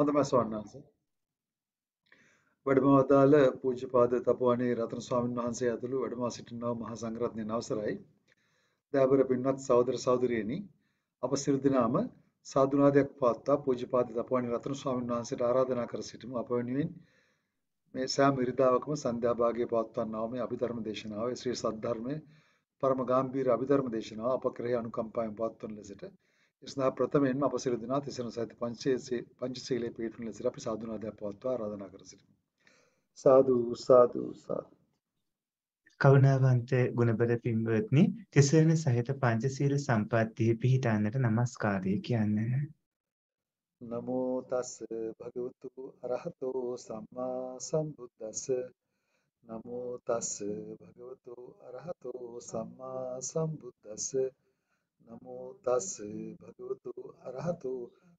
හොඳම ස්වාමීන් වැඩමවදාල පූජ්‍යපාද තපෝවනේ රතන ස්වාමීන් වහන්සේ ඇතුළු වැඩම සිටිනා මහා සංඝරත්නයේ අවසරයි. දයාබර පින්වත් සහෝදර සහෝදරියනි අප සියලු දෙනාම සාදුනාදයක් පවත්වා පූජ්‍යපාද තපෝවනේ රතන ස්වාමීන් වහන්සේට ආරාධනා කර සිටිමු. අප වෙනුවෙන් මේ සෑම ඉරිදාවකම සන්ධ්‍යාභාගයේ පවත්වන්නා මේ අභිධර්ම දේශනාව ශ්‍රී සද්ධර්මයේ පරම ගාම්භීර අභිධර්ම දේශනාව අප කෙරෙහි අනුකම්පාවෙන් පවත්වන ලෙසට ඒ සඳහා ප්‍රථමයෙන්ම අප සියලු දෙනා තිසරණ සහිත පංචශීලයේ පංචශීලයේ පිටුන ලෙස අපි සාදුනාදයක් පවත්වා ආරාධනා කර සිටිමු. සාදු සාදු සාදු. කරුණාවන්ත ගුණබල පින්වත්නි තිසරණ සහිත පංචශීල සම්පත්තියේ පිහිටන්නට নমස්කාරය කියන්නේ. නමෝ තස් භගවතු අරහතෝ සම්මා සම්බුද්දස්ස නමෝ තස් භගවතු අරහතෝ සම්මා සම්බුද්දස්ස නමෝ තස් භගවතු අරහතු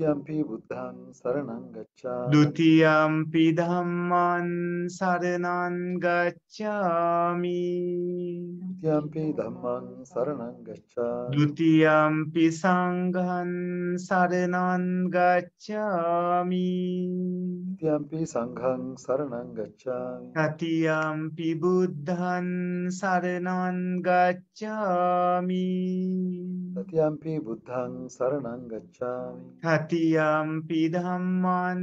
द्वितीयम्पि बुद्धं शरणं गच्छामि द्वितीयम्पि धम्मं शरणं गच्छामि द्वितीयम्पि धम्मं शरणं गच्छामि द्वितीयम्पि सङ्घं शरणं गच्छामि द्वितीयम्पि सङ्घं शरणं गच्छामि तृतीयम्पि बुद्धं शरणं गच्छामि तृतीयम्पि बुद्धं शरणं गच्छामि සතියම්පි ධම්මන්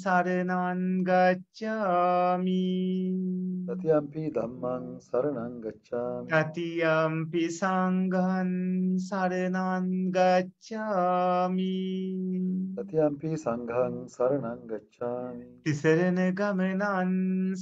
සරණං ගච්ඡාමි සතියම්පි ධම්මං සරණං ගච්ඡාමි සතියම්පි සංඝං සරණං ගච්ඡාමි සතියම්පි සංඝං සරණං ගච්ඡාමි තිසරණ ගමනං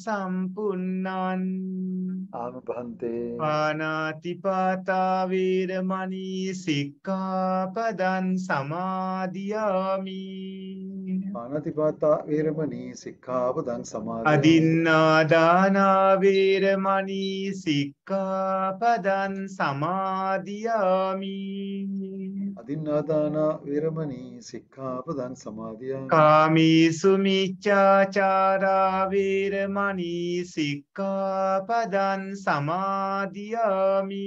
සම්පුන්නං ආනුභන්තේ පානාති පාතා වේරමණී සික්ඛාපදං සමාදියා ගච්ඡාමි පාණතිපාතා වේරමණී සික්ඛාපදං සමාදය අදින්නා දාන වේරමණී සික්ඛාපදං සමාදියාමි අදින්නා දාන වේරමණී සික්ඛාපදං සමාදියාමි කාමීසු මිච්ඡාචාරා වේරමණී සික්ඛාපදං සමාදියාමි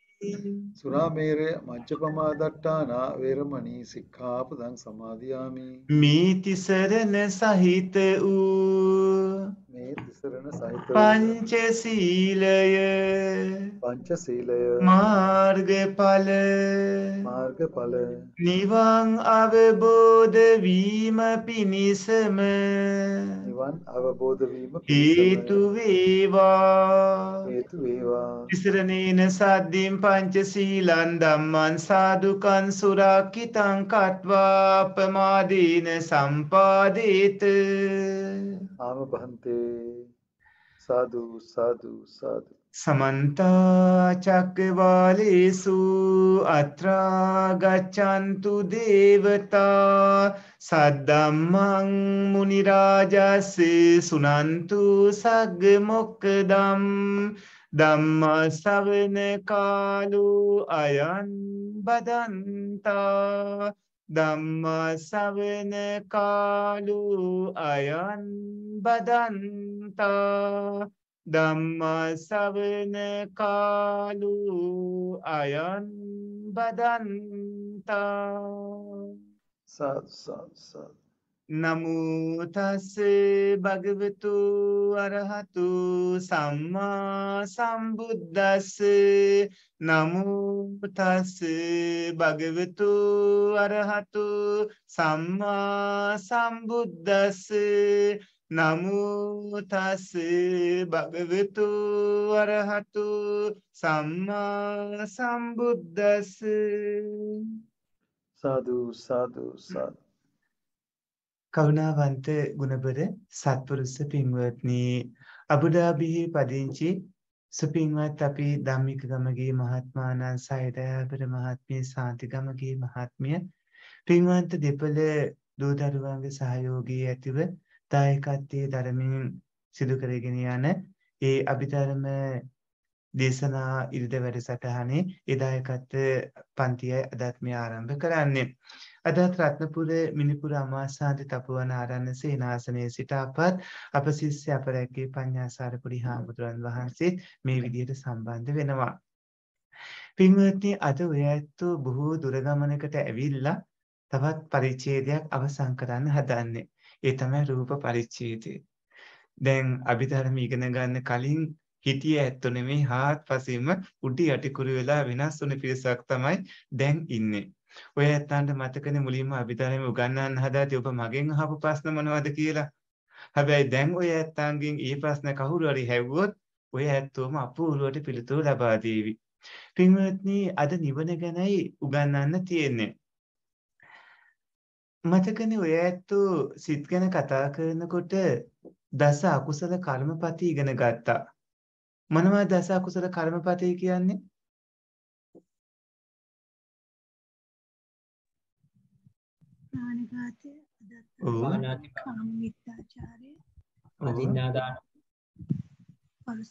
සුරාමේරය මච්චපමාදට්ටාන වේරමණී සික්ඛාපදං සමාදියාමි. මීතිසරණ සහිත වූ මේ තිසරණ සහිත පංචශීලය පංචශීලය මාර්ගඵල මාර්ගඵල නිවන් අවබෝධ වීම පිණිසම නිවන් අවබෝධ වීම හේතු වේවා හේතු වේවා තිසරණේන සද්දීන් පංචශීලං ධම්මං සාදුකං සුරක්කිතං කତ୍වා අපමාදීන සම්පාදේත ආම භන්තේ තස්සේ සාදු සාදු සාදු සමන්තාචක්කවාලේසු අත්‍රාගච්චන්තු දේවතා සද්දම්මං මුනිරාජස්ස සුනන්තු සග්ග මොක්කදම් දම්ම සවන කාලු අයන් බදන්තා ධම්මා සවන කාලු අයන් බදන්තා ධම්මා සවන කාලු අයන් බදන්තා සත් සත් සත් නමෝ තස් භගවතු අරහතු සම්මා සම්බුද්දස්ස නමෝ තස් භගවතු අරහතු සම්මා සම්බුද්දස්ස නමෝ තස් භගවතු අරහතු සම්මා සම්බුද්දස්ස සාදු සාදු සාදු කරුණාවන්ත ගුණබර සත්පුරුෂ පින්වත්නි අබුඩාබිහි පදිංචි සුපින්වත් අපි ධම්මික ගමගේ මහත්මානන් සයදාපර මහත්මිය සාන්තිගමගේ මහත්මිය පින්වන්ත දෙපළ දූදරුවන්ගේ සහයෝගී ඇතිව දායකත්වයේ දරමින් සිදු කරගෙන යන ඒ අභිධර්ම දේශනා ඉරිද වැඩසටහනේ ඒ දායකත්ව පන්තිය අදත් මේ ආරම්භ කරන්නේ අදත් රත්නපුර මිනිපුර අමාසාදි තපුවන ආරණ්‍ය සේනාසනයේ සිට අපත් අප ශිෂ්‍ය අපරැක්කේ පඤ්ඤාසාර පුඩි හාමුදුරන් වහන්සේ මේ විදිහට සම්බන්ධ වෙනවා. පින්වත්නි අද ඔය ඇත්තෝ බොහෝ දුරගමනකට ඇවිල්ලා තවත් පරිච්ඡේදයක් අවසන් කරන්න හදන්නේ. ඒ තමයි රූප පරිච්ඡේදය. දැන් අභිධර්ම ඉගෙන ගන්න කලින් හිටිය ඇත්තු නෙමේ හාත්පසින්ම උඩි යටිකුරු වෙලා වෙනස් වුණ පිරිසක් තමයි දැන් ඉන්නේ. ඔය ඇත්තන්ට මතකනේ මුලින්ම අභිධර්මයේ උගන්වන්න හදාති ඔබ මගෙන් අහපු ප්‍රශ්න මොනවද කියලා. හැබැයි දැන් ඔය ඇත්තන්ගෙන් ඒ ප්‍රශ්න කවුරු හරි හැව්වොත් ඔය ඇත්තෝම අපූර්වට පිළිතුරු ලබා දීවි. පින්වත්නි අද නිවන ගැනයි උගන්වන්න තියෙන්නේ. මතකනේ ඔය ඇත්තෝ සිත් ගැන කතා කරනකොට දස අකුසල කර්මපති ඉගෙන ගත්තා. මොනවා දස අකුසල කර්මපති කියන්නේ? ප්‍රාණඝාතය අදත්ත කාම මිත්‍යාචාරය අදින්නාදාන පරුස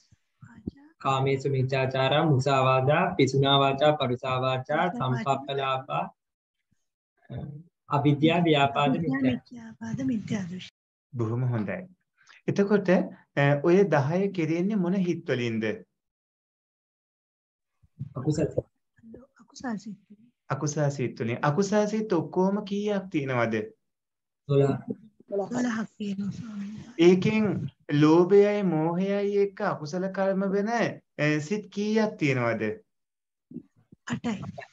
කාමේසු මිත්‍යාචාරා මුසාවාදා පිසුනා වාචා පරුසා වාචා සම්පප්පලාපා අවිද්‍යා ව්‍යාපාද මිත්‍යාපාද මිත්‍යාදෘෂ්ටි බොහොම හොඳයි එතකොට ඔය 10 කෙරෙන්නේ මොන හිත් වලින්ද අකුසල් අකුසල් සිත් අකුසල් සිත් තුනේ අකුසල් සිත් ඔක්කොම කීයක් තියෙනවද 12ක් ඒකෙන් ලෝභයයි මෝහයයි එක්ක අකුසල කර්ම වෙන සිත් කීයක් තියෙනවද 8යි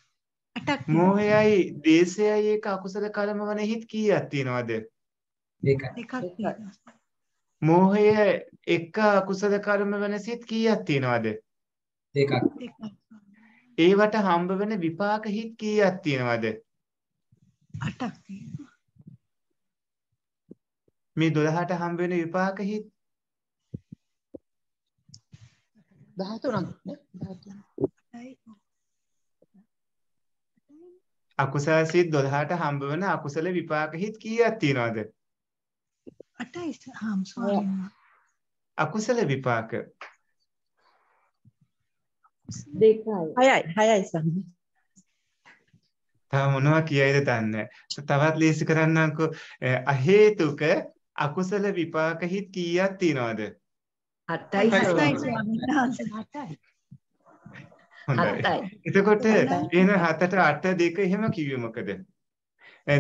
8ක් මෝහයයි දේශයයි එක්ක අකුසල කර්ම වෙන හිත් කීයක් තියෙනවද දෙකක් මෝහය එක්ක අකුසල කර්ම වෙන සිත් කීයක් තියෙනවද දෙකක් ඒවට හම්බ වෙන විපාක හිත් කීයක් තියෙනවද? 8ක් තියෙනවා. මේ 12ට හම්බ වෙන විපාක හිත් 13ක් නේ 13. අකුසල සිත් 12ට හම්බ වෙන අකුසල විපාක හිත් කීයක් තියෙනවද? 8යි හම්සෝන. අකුසල විපාක දෙකයි. 6යි 6යි සම්මි. තව මොනවා කියයිද දන්නේ. තවත් ලේසි කරන්නම්කෝ අහේතුක අකුසල විපාක හිත් කීයක් තියනවද? 8යි 8යි. එතකොට එන 7ට 8 දෙක එහෙම කිව්වේ මොකද?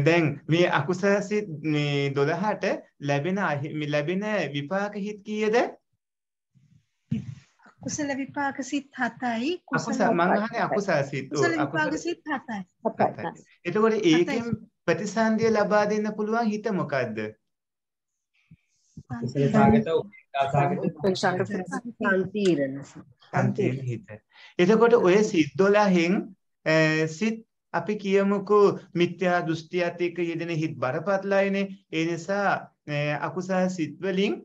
දැන් මේ අකුසල සිත් මේ 12ට ලැබෙන ලැබෙන විපාක හිත් කීයද? කුසල විපාක සිත් 7යි කුසල මම අහන්නේ අකුසල සිත් කුසල විපාක සිත් 7යි එතකොට ඒකෙන් ප්‍රතිසන්දිය ලබා දෙන්න පුළුවන් හිත මොකද්ද එතකොට ඔය සිත් 12න් සිත් අපි කියමුකෝ මිත්‍යා දෘෂ්ටියත් එක්ක යෙදෙන හිත් බරපතලයිනේ ඒ නිසා අකුසල සිත් වලින්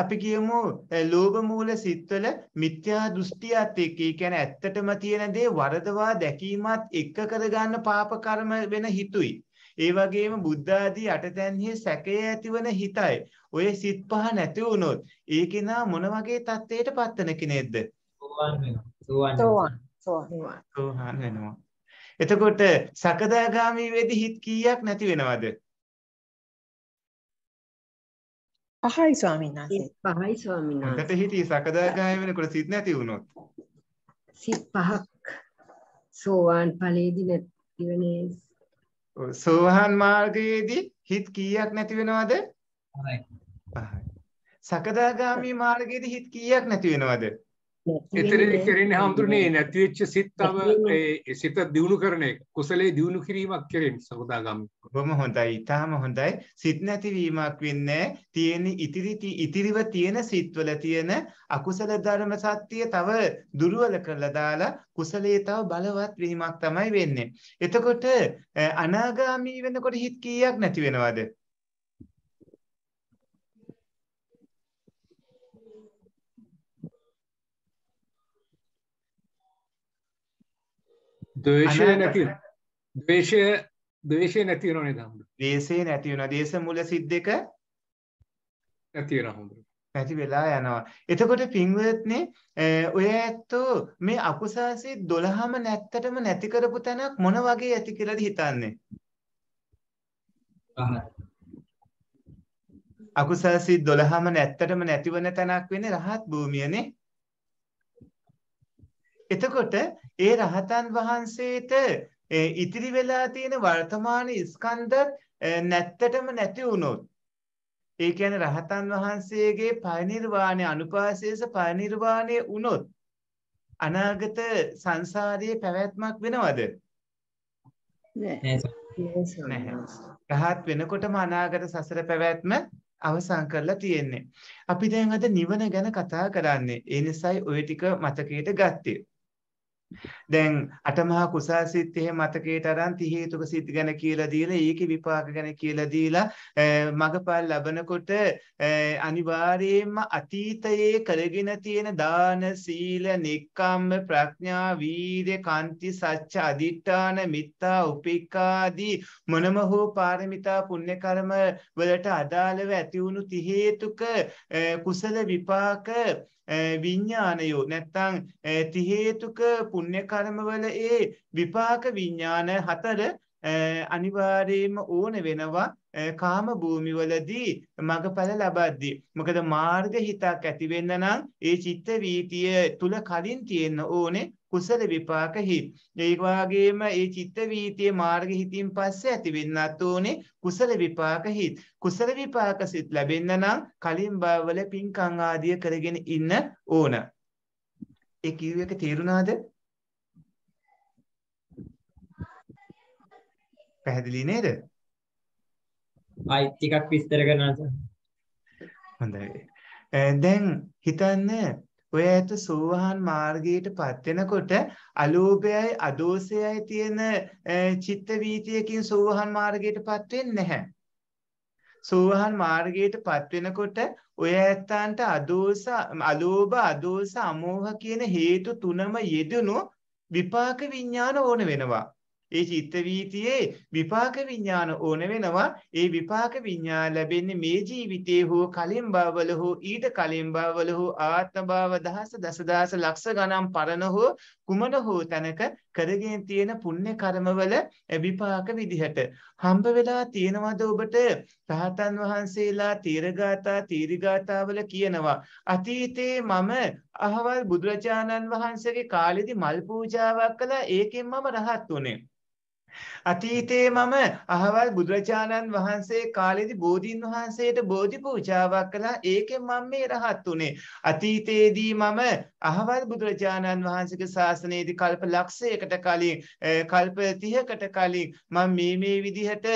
අපි කියමු ලෝභ මූල සිත්වල මිත්‍යා දෘෂ්ටියත් එක්ක, ඒ කියන්නේ ඇත්තටම තියෙන දේ වරදවා දැකීමත් එක්ක කරගන්න පාප කර්ම වෙන හිතුයි. ඒ වගේම බුද්ධ ආදී අටතැන්හි සැකය ඇතිවන හිතයි. ඔය සිත් පහ නැති වුණොත් ඒ කෙනා මොන වගේ தත්ත්වයට පත්වන කෙනෙක්ද? සෝවන් වෙනවා. සෝවන් වෙනවා. එතකොට සකදාගාමී වෙදී හිත කීයක් නැති වෙනවද? පහයි ස්වාමීන් වහන්සේ. පහයි ස්වාමීන් වහන්සේ. එකට හිටි සකදාගාමී වෙනකොට සිත් නැති වුණොත්. සිත් පහක් සෝවාන් ඵලයේදී නැති වෙන්නේ. සෝවාන් මාර්ගයේදී හිත් කීයක් නැති වෙනවද? පහයි. සකදාගාමී මාර්ගයේදී හිත් කීයක් නැති වෙනවද? එතන කරන්නේ හාමුදුරනේ නැති වෙච්ච සිත් තව ඒ සිත දියුණු කරන එක කුසලයේ දියුණු කිරීමක් කරන්නේ සෝදාගාමී. බොහොම හොඳයි. ඊටාම හොඳයි. සිත් නැතිවීමක් වෙන්නේ තියෙන ඉතිරි ඉතිරිව තියෙන සිත්වල තියෙන අකුසල ධර්ම සත්‍ය තව දුර්වල කරලා දාලා කුසලයේ තව බලවත් වීමක් තමයි වෙන්නේ. එතකොට අනාගාමී වෙනකොට හිත් කීයක් නැති වෙනවද? දේශය නැති දේශය දේශය නැතිවනේ දහුද දේශය නැතිවන දේශ මුල සිද් දෙක නැතිවෙන හොඳ නැති වෙලා යනවා එතකොට පින්වත්නේ ඔය ඇත්තෝ මේ අකුසාසි දොළහම නැත්තටම නැති කරපු තැනක් මොන වගේ ඇති කියලාද හිතන්නේ අකුසාසි දොළහම නැත්තටම නැතිවන තැනක් වෙන්නේ රහත් භූමියනේ එතකොට ඒ රහතන් වහන්සේට ඉතිරි වෙලා තියෙන වර්තමාන ස්කන්ධ නැත්තටම නැති වුණොත් ඒ කියන්නේ රහතන් වහන්සේගේ පරිනිර්වාණය අනුපාසයේස පරිනිර්වාණය වුණොත් අනාගත සංසාරයේ පැවැත්මක් වෙනවද? නැහැ. රහත් වෙනකොටම අනාගත සසර පැවැත්ම අවසන් කරලා තියෙන්නේ. අපි දැන් අද නිවන ගැන කතා කරන්නේ. ඒ නිසායි ওই ටික මතකයට ගත්තේ. දැන් අටමහා කුසල් සිත් එහෙම මතකයට අරන් ති හේතුක සිත් ගැන කියලා දීලා ඒකේ විපාක ගැන කියලා දීලා මගපල් ලබනකොට අනිවාර්යයෙන්ම අතීතයේ කරගෙන තියෙන දාන සීල නික්කම්ම ප්‍රඥා වීර්ය කාන්ති සච්ච අදිඨාන මිත්තා උපේක්ඛාදී මොනම හෝ පාරමිතා පුණ්‍ය කර්ම වලට අදාළව ඇති වුණු ති හේතුක කුසල විපාක විඤ්ඥානයෝ නැත්තං තිහේතුක පුුණ්‍ය කර්මවල ඒ විපාක විඤ්ඥාන හතර අනිවාර්යයෙන්ම ඕන වෙනවා කාම භූමිවලදී මගඵල ලබද්දී මොකද මාර්ග හිතක් ඇති වෙන්න නම් ඒ චිත්ත වීතිය තුල කලින් තියෙන්න ඕනේ කුසල විපාක හිත් ඒ වගේම ඒ චිත්ත වීතිය මාර්ග හිතින් පස්සේ ඇතිවෙන්නත් ඕනේ කුසල විපාක හිත් කුසල විපාක සිත් ලැබෙන්න නම් කලින් භවවල පින්කම් ආදිය කරගෙන ඉන්න ඕන ඒ කිව්ව එක තේරුණාද පැහැදිලි නේද? ආයි ටිකක් විස්තර කරනවා හොඳයි. දැන් හිතන්න ඔය ඇත සෝවාන් මාර්ගයට පත් වෙනකොට අලෝභයයි අදෝසයයි තියෙන චිත්ත වීතියකින් සෝවාන් මාර්ගයට පත් වෙන්නේ නැහැ. සෝවාන් මාර්ගයට පත් වෙනකොට ඔය ඇත්තන්ට අදෝස අලෝභ අදෝස අමෝහ කියන හේතු තුනම යෙදුණු විපාක විඥාන ඕන වෙනවා. ඒ චිත්ත වීතියේ විපාක විඥාන ඕන වෙනවා. ඒ විපාක විඥාන ලැබෙන්නේ මේ ජීවිතයේ හෝ කලින් භවවල හෝ ඊට කලින් භවවල හෝ ආත්ම භව දහස දසදහස ලක්ෂ ගණන් පරණ හෝ කුමන හෝ තැනක කරගෙන තියෙන පුණ්‍ය කර්මවල විපාක විදිහට හම්බ වෙලා තියෙනවද ඔබට රහතන් වහන්සේලා තීරගාතා තීරිගාතාවල කියනවා අතීතේ මම අහවල් බුදුරජාණන් වහන්සේගේ කාලෙදි මල් පූජාවක් කළා ඒකෙන් මම රහත් වුණේ අතීතයේ මම අහවල් බුදුරජාණන් වහන්සේ කාලෙදි බෝධීන් වහන්සේට බෝධි පූජාවක් කළා ඒකෙන් මම මේ රහත් උනේ අතීතයේදී මම අහවල් බුදුරජාණන් වහන්සේගේ ශාසනයේදී කල්ප ලක්ෂයකට කලින් කල්ප 30කට කලින් මම මේ මේ විදිහට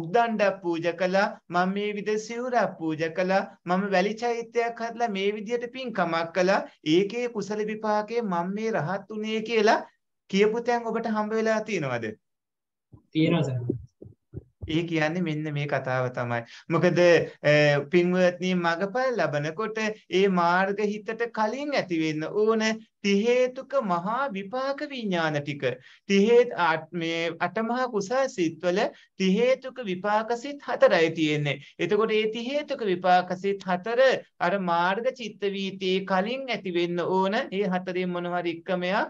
උක්දණ්ඩක් පූජා කළා මම මේ විදිහ සිවුරක් පූජා කළා මම වැලි චෛත්‍යයක් හදලා මේ විදිහට පින්කමක් කළා ඒකේ කුසල විපාකයේ මම මේ රහත් උනේ කියලා කියපු තැන් ඔබට හම්බ වෙලා තියෙනවද? තියෙනවා සර්. ඒ කියන්නේ මෙන්න මේ කතාව තමයි. මොකද පින්වත්නි මගපල් ලබනකොට ඒ මාර්ග හිතට කලින් ඇති වෙන්න ඕන ති හේතුක මහා විපාක විඥාන ටික. ති හේත් මේ අටමහා කුසල් සිත්වල ති හේතුක විපාක සිත් හතරයි තියෙන්නේ. එතකොට ඒ ති හේතුක විපාක සිත් හතර අර මාර්ග චිත්ත වීතියේ කලින් ඇති වෙන්න ඕන. මේ හතරෙන් මොනවා හරි එකමයක්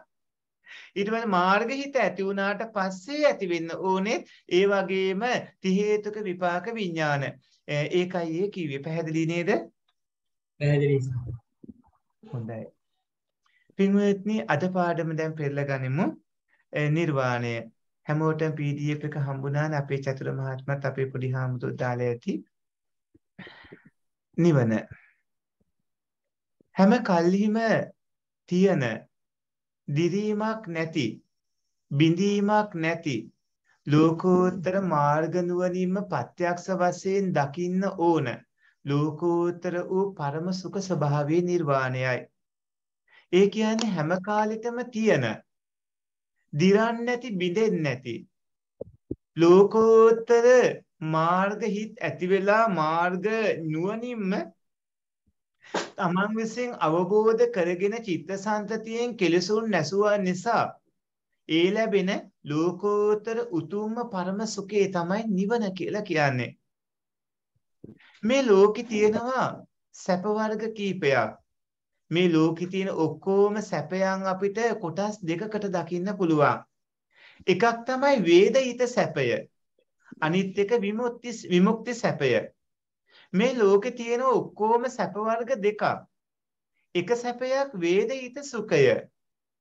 ඊට පස්සේ මාර්ග හිත ඇති වුණාට පස්සේ ඇති වෙන්න ඕනෙත් ඒ වගේම ති හේතුක විපාක විඥාන. ඒකයි ඒ කිව්වේ. පැහැදිලි නේද? පැහැදිලි. හොඳයි. පින්වත්නි අද පාඩම දැන් පෙරලා ගනිමු. නිර්වාණය. හැමෝටම PDF එක හම්බුණානේ අපේ චතුර මහත්මත් අපේ පොඩි හාමුදුරුවෝ දාලා ඇති. නිවන. හැම කල්හිම තියෙන දිරීමක් නැති බිඳීමක් නැති ලෝකෝත්තර මාර්ග නුවණින්ම ප්‍රත්‍යක්ෂ වශයෙන් දකින්න ඕන ලෝකෝත්තර වූ පරම සුඛ ස්වභාවයේ නිර්වාණයයි ඒ කියන්නේ හැම කාලෙටම තියෙන දිරන්නේ නැති බිඳෙන්නේ නැති ලෝකෝත්තර මාර්ග හිත් ඇති වෙලා මාර්ග නුවණින්ම තමන් විසින් අවබෝධ කරගෙන චිත්ත සන්තතියෙන් කෙලෙසුන් නැසුව නිසා ඒ ලැබෙන ලෝකෝතර උතුම්ම පරම සුකේ තමයි නිවන කියලා කියන්නේ. මේ ලෝකෙ තියෙනවා සැප වර්ග කීපයක්. මේ ලෝකෙ තියෙන ඔක්කොම සැපයන් අපිට කොටස් දෙකකට දකින්න පුළුවන්. එකක් තමයි වේදිත සැපය. අනිත් එක විමුක්ති විමුක්ති සැපය. මේ ලෝකේ තියෙන ඔක්කොම සැප වර්ග දෙකක්. එක සැපයක් වේදිත සුඛය.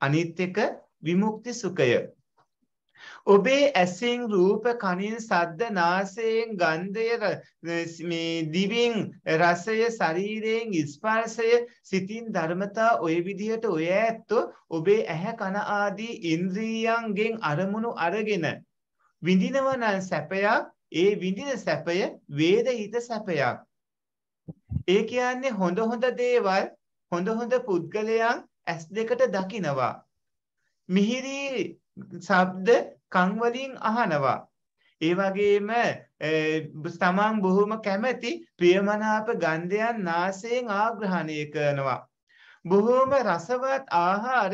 අනිත් එක විමුක්ති සුඛය. ඔබේ ඇසෙන් රූප කනින් සද්ද නාසයෙන් ගන්ධය මේ දිවෙන් රසය ශරීරයෙන් ස්පර්ශය සිතින් ධර්මතා ඔය විදිහට ඔය ඇත්තෝ ඔබේ ඇහැ කන ආදී ඉන්ද්‍රියයන්ගෙන් අරමුණු අරගෙන විඳිනවා නම් සැපයක් ඒ විඳින සැපය වේදහිත සැපයක්. ඒ කියන්නේ හොඳ හොඳ දේවල් හොඳ හොඳ පුද්ගලයන් ඇස් දෙකට දකිනවා. මිහිරි ශබ්ද කන් වලින් අහනවා. ඒ වගේම තමන් බොහොම කැමැති ප්‍රියමනාප ගන්ධයන් නාසයෙන් ආග්‍රහණය කරනවා. බොහොම රසවත් ආහාර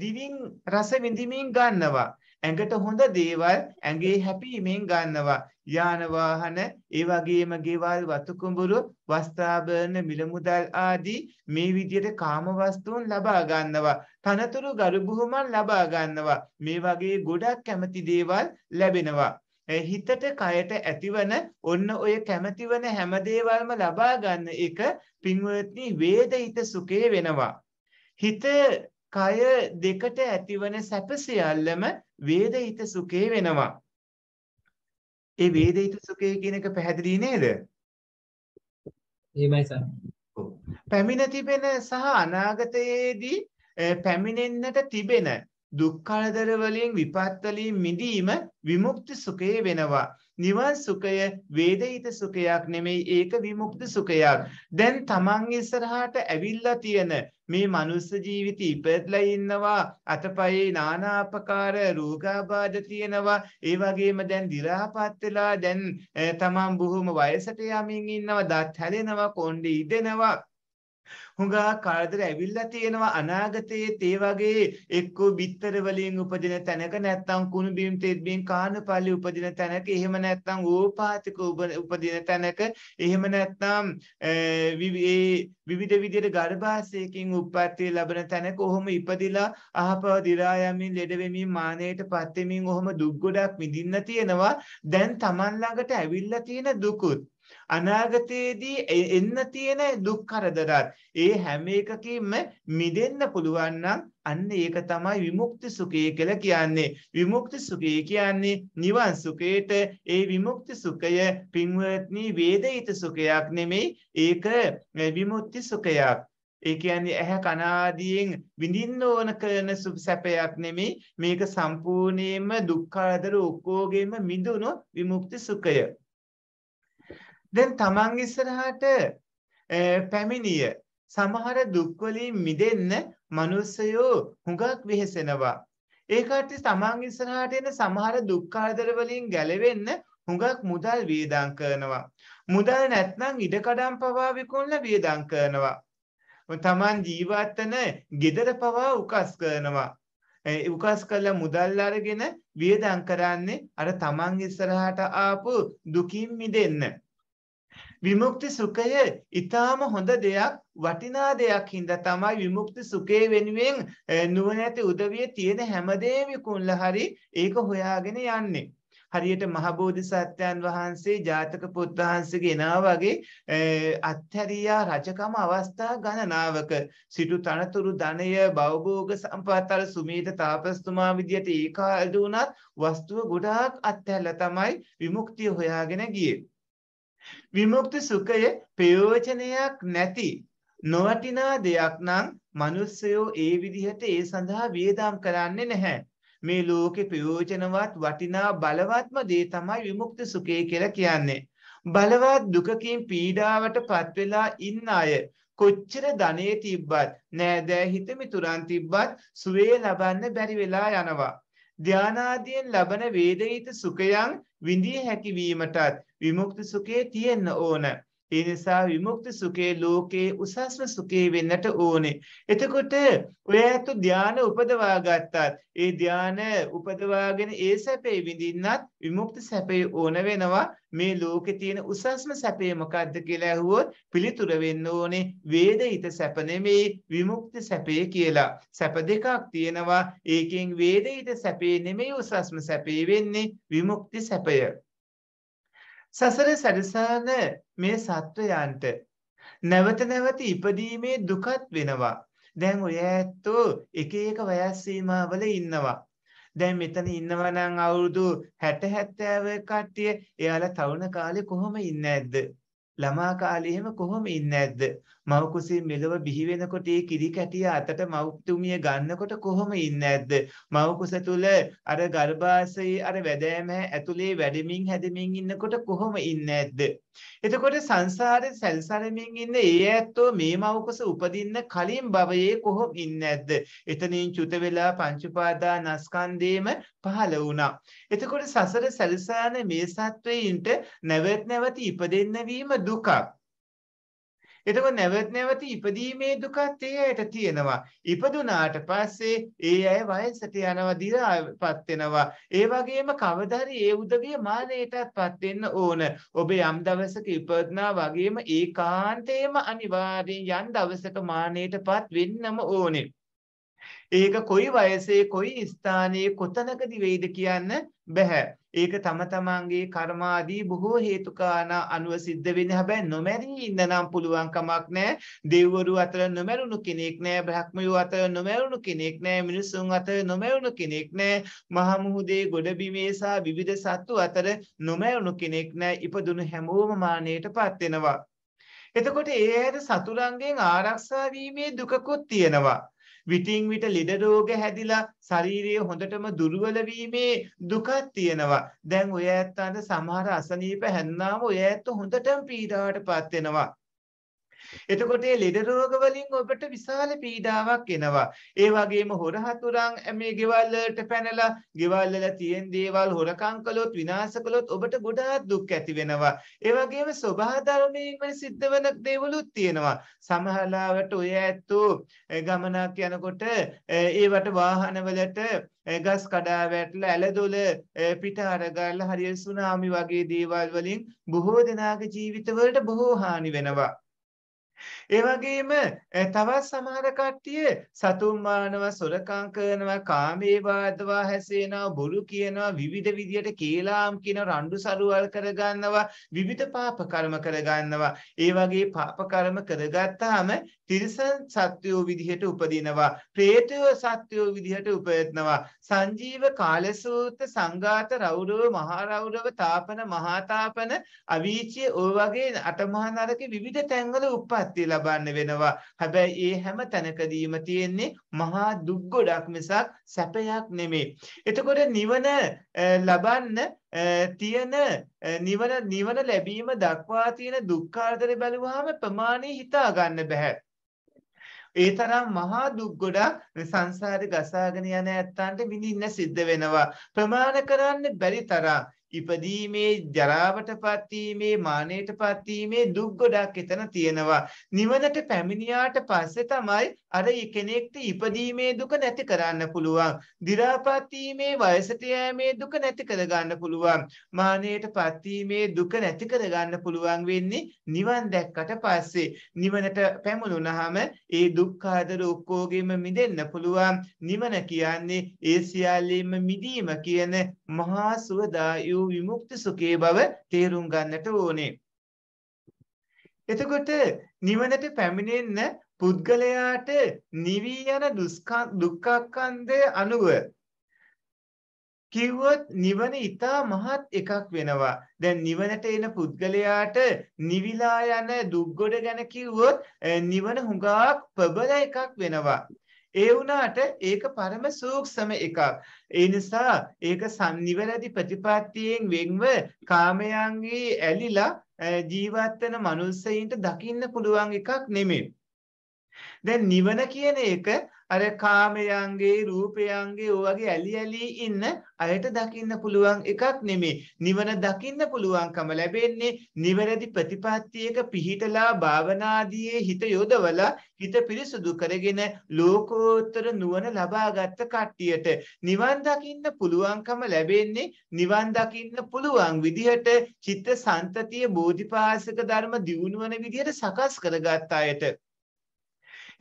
දිවින් රස විඳිමින් ගන්නවා. ඇඟට හොඳ දේවල් ඇඟේ හැපීමෙන් ගන්නවා. යාන වාහන, ඒ වගේම ගෙවල්, වතු කුඹුරු, වස්ත්‍රාභරණ, මිල මුදල් ආදී මේ විදිහට කාම වස්තුන් ලබා ගන්නවා. තනතුරු ගරු බුහුමන් ලබා ගන්නවා. මේ වගේ ගොඩක් කැමති දේවල් ලැබෙනවා. හිතට කයට ඇතිවන ඔන්න ඔය කැමතිවන හැම දේවල්ම ලබා ගන්න එක පින්වත්නි වේදිත සුඛේ වෙනවා. හිත කය දෙකට ඇතිවන සැප සියල්ලම වේදිත සුඛේ වෙනවා. ඒ වේදිත සුඛේ කියන එක පැහැදිලි නේද? එහෙමයි සර්. පැමිණ තිබෙන සහ අනාගතයේදී පැමිණෙන්නට තිබෙන දුක් කලදර වලින් විපත් වලින් මිදීම විමුක්ති සුඛය වෙනවා. නිවන් සුඛය වේදිත සුඛයක් නෙමෙයි ඒක විමුක්ති සුඛයක්. දැන් තමන් ඉස්සරහාට ඇවිල්ලා තියෙන මේ මනුස්ස ජීවිත ඉපදලා ඉන්නවා අතපයේ নানা ආකාර රෝගාබාධ තියෙනවා ඒ වගේම දැන් දි รา පත් වෙලා දැන් තමන් බොහොම වයසට යමින් ඉන්නවා දත් හැලෙනවා කොණ්ඩේ ඉදෙනවා හුඟා කරදර ඇවිල්ලා තියෙනවා අනාගතයේ ඒ වගේ එක්කෝ බිත්තර වලින් උපදින තැනක නැත්තම් කුණු බිම් තෙත් බිම් කානපල්ලි උපදින තැනක එහෙම නැත්තම් ඕපාතික උපදින තැනක එහෙම නැත්තම් විවිධ විදිහට ගර්භාෂයකින් උප්පත්ති ලැබෙන තැනක ඔහොම ඉපදිලා අහපව දිරා යමින් ලෙඩ වෙමින් මානයට පත් වෙමින් ඔහොම දුක් ගොඩක් විඳින්න තියෙනවා දැන් Taman ළඟට ඇවිල්ලා තියෙන දුකුත් අනාගතයේදී එන්න තියෙන දුක් කරදරත් ඒ හැම එකකින්ම මිදෙන්න පුළුවන් නම් අන්න ඒක තමයි විමුක්ති සුඛය කියලා කියන්නේ විමුක්ති සුඛය කියන්නේ නිවන් සුඛයට ඒ විමුක්ති සුඛය පින්වත්නි වේදිත සුඛයක් නෙමෙයි ඒක විමුක්ති සුඛයක් ඒ කියන්නේ ඇහැ කන ආදියෙන් විඳින්න ඕන කරන සැපයක් නෙමෙයි මේක සම්පූර්ණයෙන්ම දුක් කරදර ඔක්කොගෙම මිදුණු විමුක්ති සුඛය දැන් තමන් ඉස්සරහට පැමිණිය සමහර දුක් වලින් මිදෙන්න මිනිස්සයෝ හුඟක් වෙහෙසෙනවා. ඒකට තමන් ඉස්සරහට එන සමහර දුක් කරදර වලින් ගැලවෙන්න හුඟක් මුදල් වියදම් කරනවා. මුදල් නැත්නම් ඉඩකඩම් පවා විකුණලා වියදම් කරනවා. තමන් ජීවත් වෙන gedara පවා උකස් කරනවා. උකස් කළ මුදල් අරගෙන වියදම් කරන්නේ අර තමන් ඉස්සරහට ආපු දුකින් මිදෙන්න. විමුක්ති සුඛය ඊටාම හොඳ දෙයක් වටිනා දෙයක් හින්දා තමයි විමුක්ති සුඛේ වෙනුවෙන් නුවණැති උදවිය තියෙන හැමදේම විකුණලා හරි ඒක හොයාගෙන යන්නේ හරියට මහබෝධිසත්වයන් වහන්සේ ජාතක පුත් වහන්සේගේ එනා වගේ අත්හැරියා රජකම අවස්ථා ගණනාවක සිටු තනතුරු ධනය භවභෝග සම්පත්තල් සුමේත තාපස්තුමා විදියට ඒ කාලේ වස්තුව ගොඩාක් අත්හැරලා තමයි විමුක්තිය හොයාගෙන ගියේ විමුක්ති සුඛයේ ප්‍රයෝජනයක් නැති නොවටිනා දෙයක් නම් මිනිස්සයෝ ඒ විදිහට ඒ සඳහා වියදම් කරන්නේ නැහැ. මේ ලෝකේ ප්‍රයෝජනවත් වටිනා බලවත්ම දේ තමයි විමුක්ති සුඛය කියලා කියන්නේ. බලවත් දුකකින් පීඩාවට පත් වෙලා ඉන්න අය කොච්චර ධනෙ තිබ්බත් නෑදෑ හිත මිතුරන් තිබ්බත් සුවේ ලබන්න බැරි වෙලා යනවා. ධානාදීන් ලබන වේදිත සුඛයන් විඳිය හැකි වීමටත් විමුක්ති සුඛය තියෙන්න ඕන. ඒ නිසා විමුක්ති සුඛේ ලෝකේ උසස්ම සුඛේ වෙන්නට ඕනේ. එතකොට ඔය ඇතු ධානය උපදවා ගත්තත් ඒ ධානය උපදවාගෙන ඒ සැපේ විඳින්නත් විමුක්ති සැපේ ඕන වෙනවා. මේ ලෝකේ තියෙන උසස්ම සැපේ මොකද්ද කියලා ඇහුවොත් පිළිතුර වෙන්න ඕනේ වේදිත සැප නෙමෙයි විමුක්ති සැපේ කියලා. සැප දෙකක් තියෙනවා. ඒකෙන් වේදිත සැපේ නෙමෙයි උසස්ම සැපේ වෙන්නේ විමුක්ති සැපය. සසර සැරසාන මේ සත්වයන්ට නැවත නැවත ඉපදීමේ දුකත් වෙනවා. දැන් ඔය ඇත්තෝ එක එක වයස් සීමාවල ඉන්නවා. දැන් මෙතන ඉන්නවා නම් අවුරුදු 60 70 කට්ටිය එයාලා තරුණ කාලේ කොහොම ඉන්නේ නැද්ද? ළමා කාලේ එහෙම කොහොම ඉන්නේ නැද්ද? මව් කුසේ මෙලව බිහි වෙනකොට ඒ කිරි කැටිය අතට මව්තුමිය ගන්නකොට කොහොම ඉන්නේ නැද්ද? මව් කුස තුල අර ගර්භාෂයේ අර වැදෑම ඇතුලේ වැඩමින් හැදමින් ඉන්නකොට කොහොම ඉන්නේ නැද්ද? එතකොට සංසාරේ සැල්සරමින් ඉන්න ඒ ඇත්තෝ මේ මවකස උපදින්න කලින් භවයේ කොහොම ඉන්නේ නැද්ද? එතනින් චුත වෙලා පංච උපාදා නස්කන්දේම පහළ වුණා. එතකොට සසර සැල්සාන මේ සත්වයින්ට නැවත නැවත ඉපදෙන්න වීම දුකක්. එතකොට නැවත නැවත ඉපදීමේ දුකත් ඒ අයට තියෙනවා. ඉපදුනාට පස්සේ ඒ අය වයසට යනවා, දිරාපත් වෙනවා. ඒ වගේම කවදාරි ඒ උදවිය මරණයටත්පත් වෙන්න ඕන. ඔබ යම් දවසක ඉපදුනා වගේම ඒකාන්තේම අනිවාර්යෙන් යම් දවසක මරණයටපත් වෙන්නම ඕනේ. ඒක කොයි වයසේ කොයි ස්ථානයේ කොතනකදී වෙයිද කියන්න බෑ. ඒක තම තමන්ගේ කර්මාදී බොහෝ හේතුකාන අනුව සිද්ධ වෙන්නේ. හැබැයි නොමැරී ඉන්න නම් පුළුවන් කමක් නැහැ. දෙවිවරු අතර නොමැරුණු කෙනෙක් නැහැ. බ්‍රහ්මයෝ අතර නොමැරුණු කෙනෙක් නැහැ. මිනිසුන් අතර නොමැරුණු කෙනෙක් නැහැ. මහා මුහුදේ ගොඩ බිමේ සහ විවිධ සත්තු අතර නොමැරුණු කෙනෙක් නැහැ. ඉපදුණු හැමෝම මාන්නයටපත් වෙනවා. එතකොට ඒ ඇයට සතුරන්ගෙන් ආරක්ෂා වීමේ දුකකුත් තියෙනවා. විටින් විට ලෙඩ රෝග හැදිලා ශාරීරිය හොඳටම දුර්වල වීමේ දුකක් තියෙනවා. දැන් ඔය ඇත්තන්ට සමහර අසනීප හැන්නාම ඔය ඇත්ත හොඳටම පීඩාවටපත් වෙනවා. එතකොට මේ ලෙඩ රෝග වලින් ඔබට විශාල පීඩාවක් එනවා. ඒ වගේම හොර හතුරන් මේ ගෙවල් වලට පැනලා ගෙවල් වල තියෙන දේවල් හොරකම් කළොත් විනාශ කළොත් ඔබට ගොඩාක් දුක් ඇති වෙනවා. ඒ වගේම සබහා ධර්මයෙන් වෙන සිද්ධ වෙන දේවලුත් තියෙනවා. සමහරලාවට ඔය ඇත්තෝ ගමනක් යනකොට ඒවට වාහනවලට ගස් කඩා වැටලා ඇලදොල පිට අරගාලා හරියට සුනාමි වගේ දේවල් වලින් බොහෝ දෙනාගේ ජීවිතවලට බොහෝ හානි වෙනවා. ඒ වගේම තවත් සමහර කට්ටිය සතුන් මානවා සොරකම් කරනවා කාමේ වාදවා හැසෙනවා බොරු කියනවා විවිධ විදියට කේලාම් කියන රණ්ඩු සරුවල් කරගන්නවා විවිධ පාප කර්ම කරගන්නවා ඒ වගේ පාප කර්ම කරගත්තාම තිරිසන් සත්වෝ විදිහට උපදිනවා പ്രേතයෝ සත්වෝ විදිහට උපයත්නවා සංජීව කාලසූත්‍ර සංඝාත රෞරව මහරෞරව තාපන මහාතාපන අවීචිය ඔය වගේ අටමහා නරක විවිධ තැන්වල උපත් ශක්තිය ලබන්න වෙනවා. හැබැයි ඒ හැම තැනකදීම තියෙන්නේ මහා දුක් ගොඩක් මිසක් සැපයක් නෙමෙයි. එතකොට නිවන ලබන්න තියෙන නිවන නිවන ලැබීම දක්වා තියෙන දුක් කාර්යය බැලුවාම ප්‍රමාණය හිතා ගන්න බෑ. ඒ තරම් මහා දුක් ගොඩක් සංසාරේ ගසාගෙන යන ඇත්තන්ට විඳින්න සිද්ධ වෙනවා. ප්‍රමාණ කරන්න බැරි තරම්. ඉපදීමේ ජරාවටපත් වීමේ මානෙටපත් වීමේ දුක් ගොඩක් එතන තියෙනවා නිවනට පැමිණියාට පස්සේ තමයි අර කෙනෙක්ට ඉපදීමේ දුක නැති කරන්න පුළුවන්. දි รา පත් වීමේ වයසට යෑමේ දුක නැති කර ගන්න පුළුවන්. මානයට පත් වීමේ දුක නැති කර ගන්න පුළුවන් වෙන්නේ නිවන් දැක්කට පස්සේ. නිවනට පැමුණුනහම ඒ දුක් ආදර ඔක්කොගෙම මිදෙන්න පුළුවන්. නිවන කියන්නේ ඒ සියල්ලෙම මිදීම කියන මහා සුවදායු විමුක්ති සුඛේ බව තේරුම් ගන්නට ඕනේ. එතකොට නිවනට පැමිණෙන්න පුද්ගලයාට නිවී යන දුක්ඛක්ඛන්දය අනුව කිව්වොත් නිවන ඊටා මහත් එකක් වෙනවා. දැන් නිවනට එන පුද්ගලයාට නිවිලා යන දුක්ගොඩ ගැන කිව්වොත් නිවන හුඟක් ප්‍රබල එකක් වෙනවා. ඒ වුණාට ඒක පරම සූක්ෂම එකක්. ඒ නිසා ඒක සංනිවැරදි ප්‍රතිපත්තියෙන් වෙන්ව කාමයන්ගේ ඇලිලා ජීවත් වෙන මිනිස්සෙයින්ට දකින්න පුළුවන් එකක් නෙමෙයි. දැන් නිවන කියන එක අර කාමයන්ගේ රූපයන්ගේ ඔයගේ ඇලි ඇලි ඉන්න අයට දකින්න පුළුවන් එකක් නෙමෙයි. නිවන දකින්න පුළුවන්කම ලැබෙන්නේ නිවැරදි ප්‍රතිපත්තියක පිහිටලා භාවනාදී හිත යොදවලා හිත පිරිසුදු කරගෙන ලෝකෝත්තර නුවණ ලබාගත් කට්ටියට නිවන් දකින්න පුළුවන්කම ලැබෙන්නේ නිවන් දකින්න පුළුවන් විදිහට චිත්ත සන්තතිය බෝධිපාසක ධර්ම දියුණුවන විදිහට සකස් කරගත් අයට.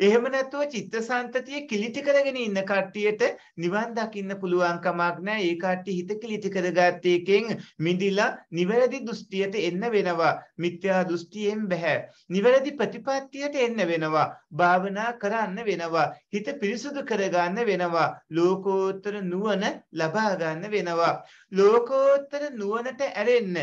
එහෙම නැත්නම් චිත්තසංතතිය කිලිටි කරගෙන ඉන්න කට්ටියට නිවන් දකින්න පුළුවන් කමක් නැහැ. ඒ කට්ටිය හිත කිලිටි කරගත්ත එකෙන් මිදිලා නිවැරදි දෘෂ්ටියට එන්න වෙනවා. මිත්‍යා දෘෂ්ටියෙන් බෑ. නිවැරදි ප්‍රතිපත්තියට එන්න වෙනවා. භාවනා කරන්න වෙනවා. හිත පිරිසුදු කරගන්න වෙනවා. ලෝකෝත්තර නුවණ ලබා ගන්න වෙනවා. ලෝකෝත්තර නුවණට ඇරෙන්න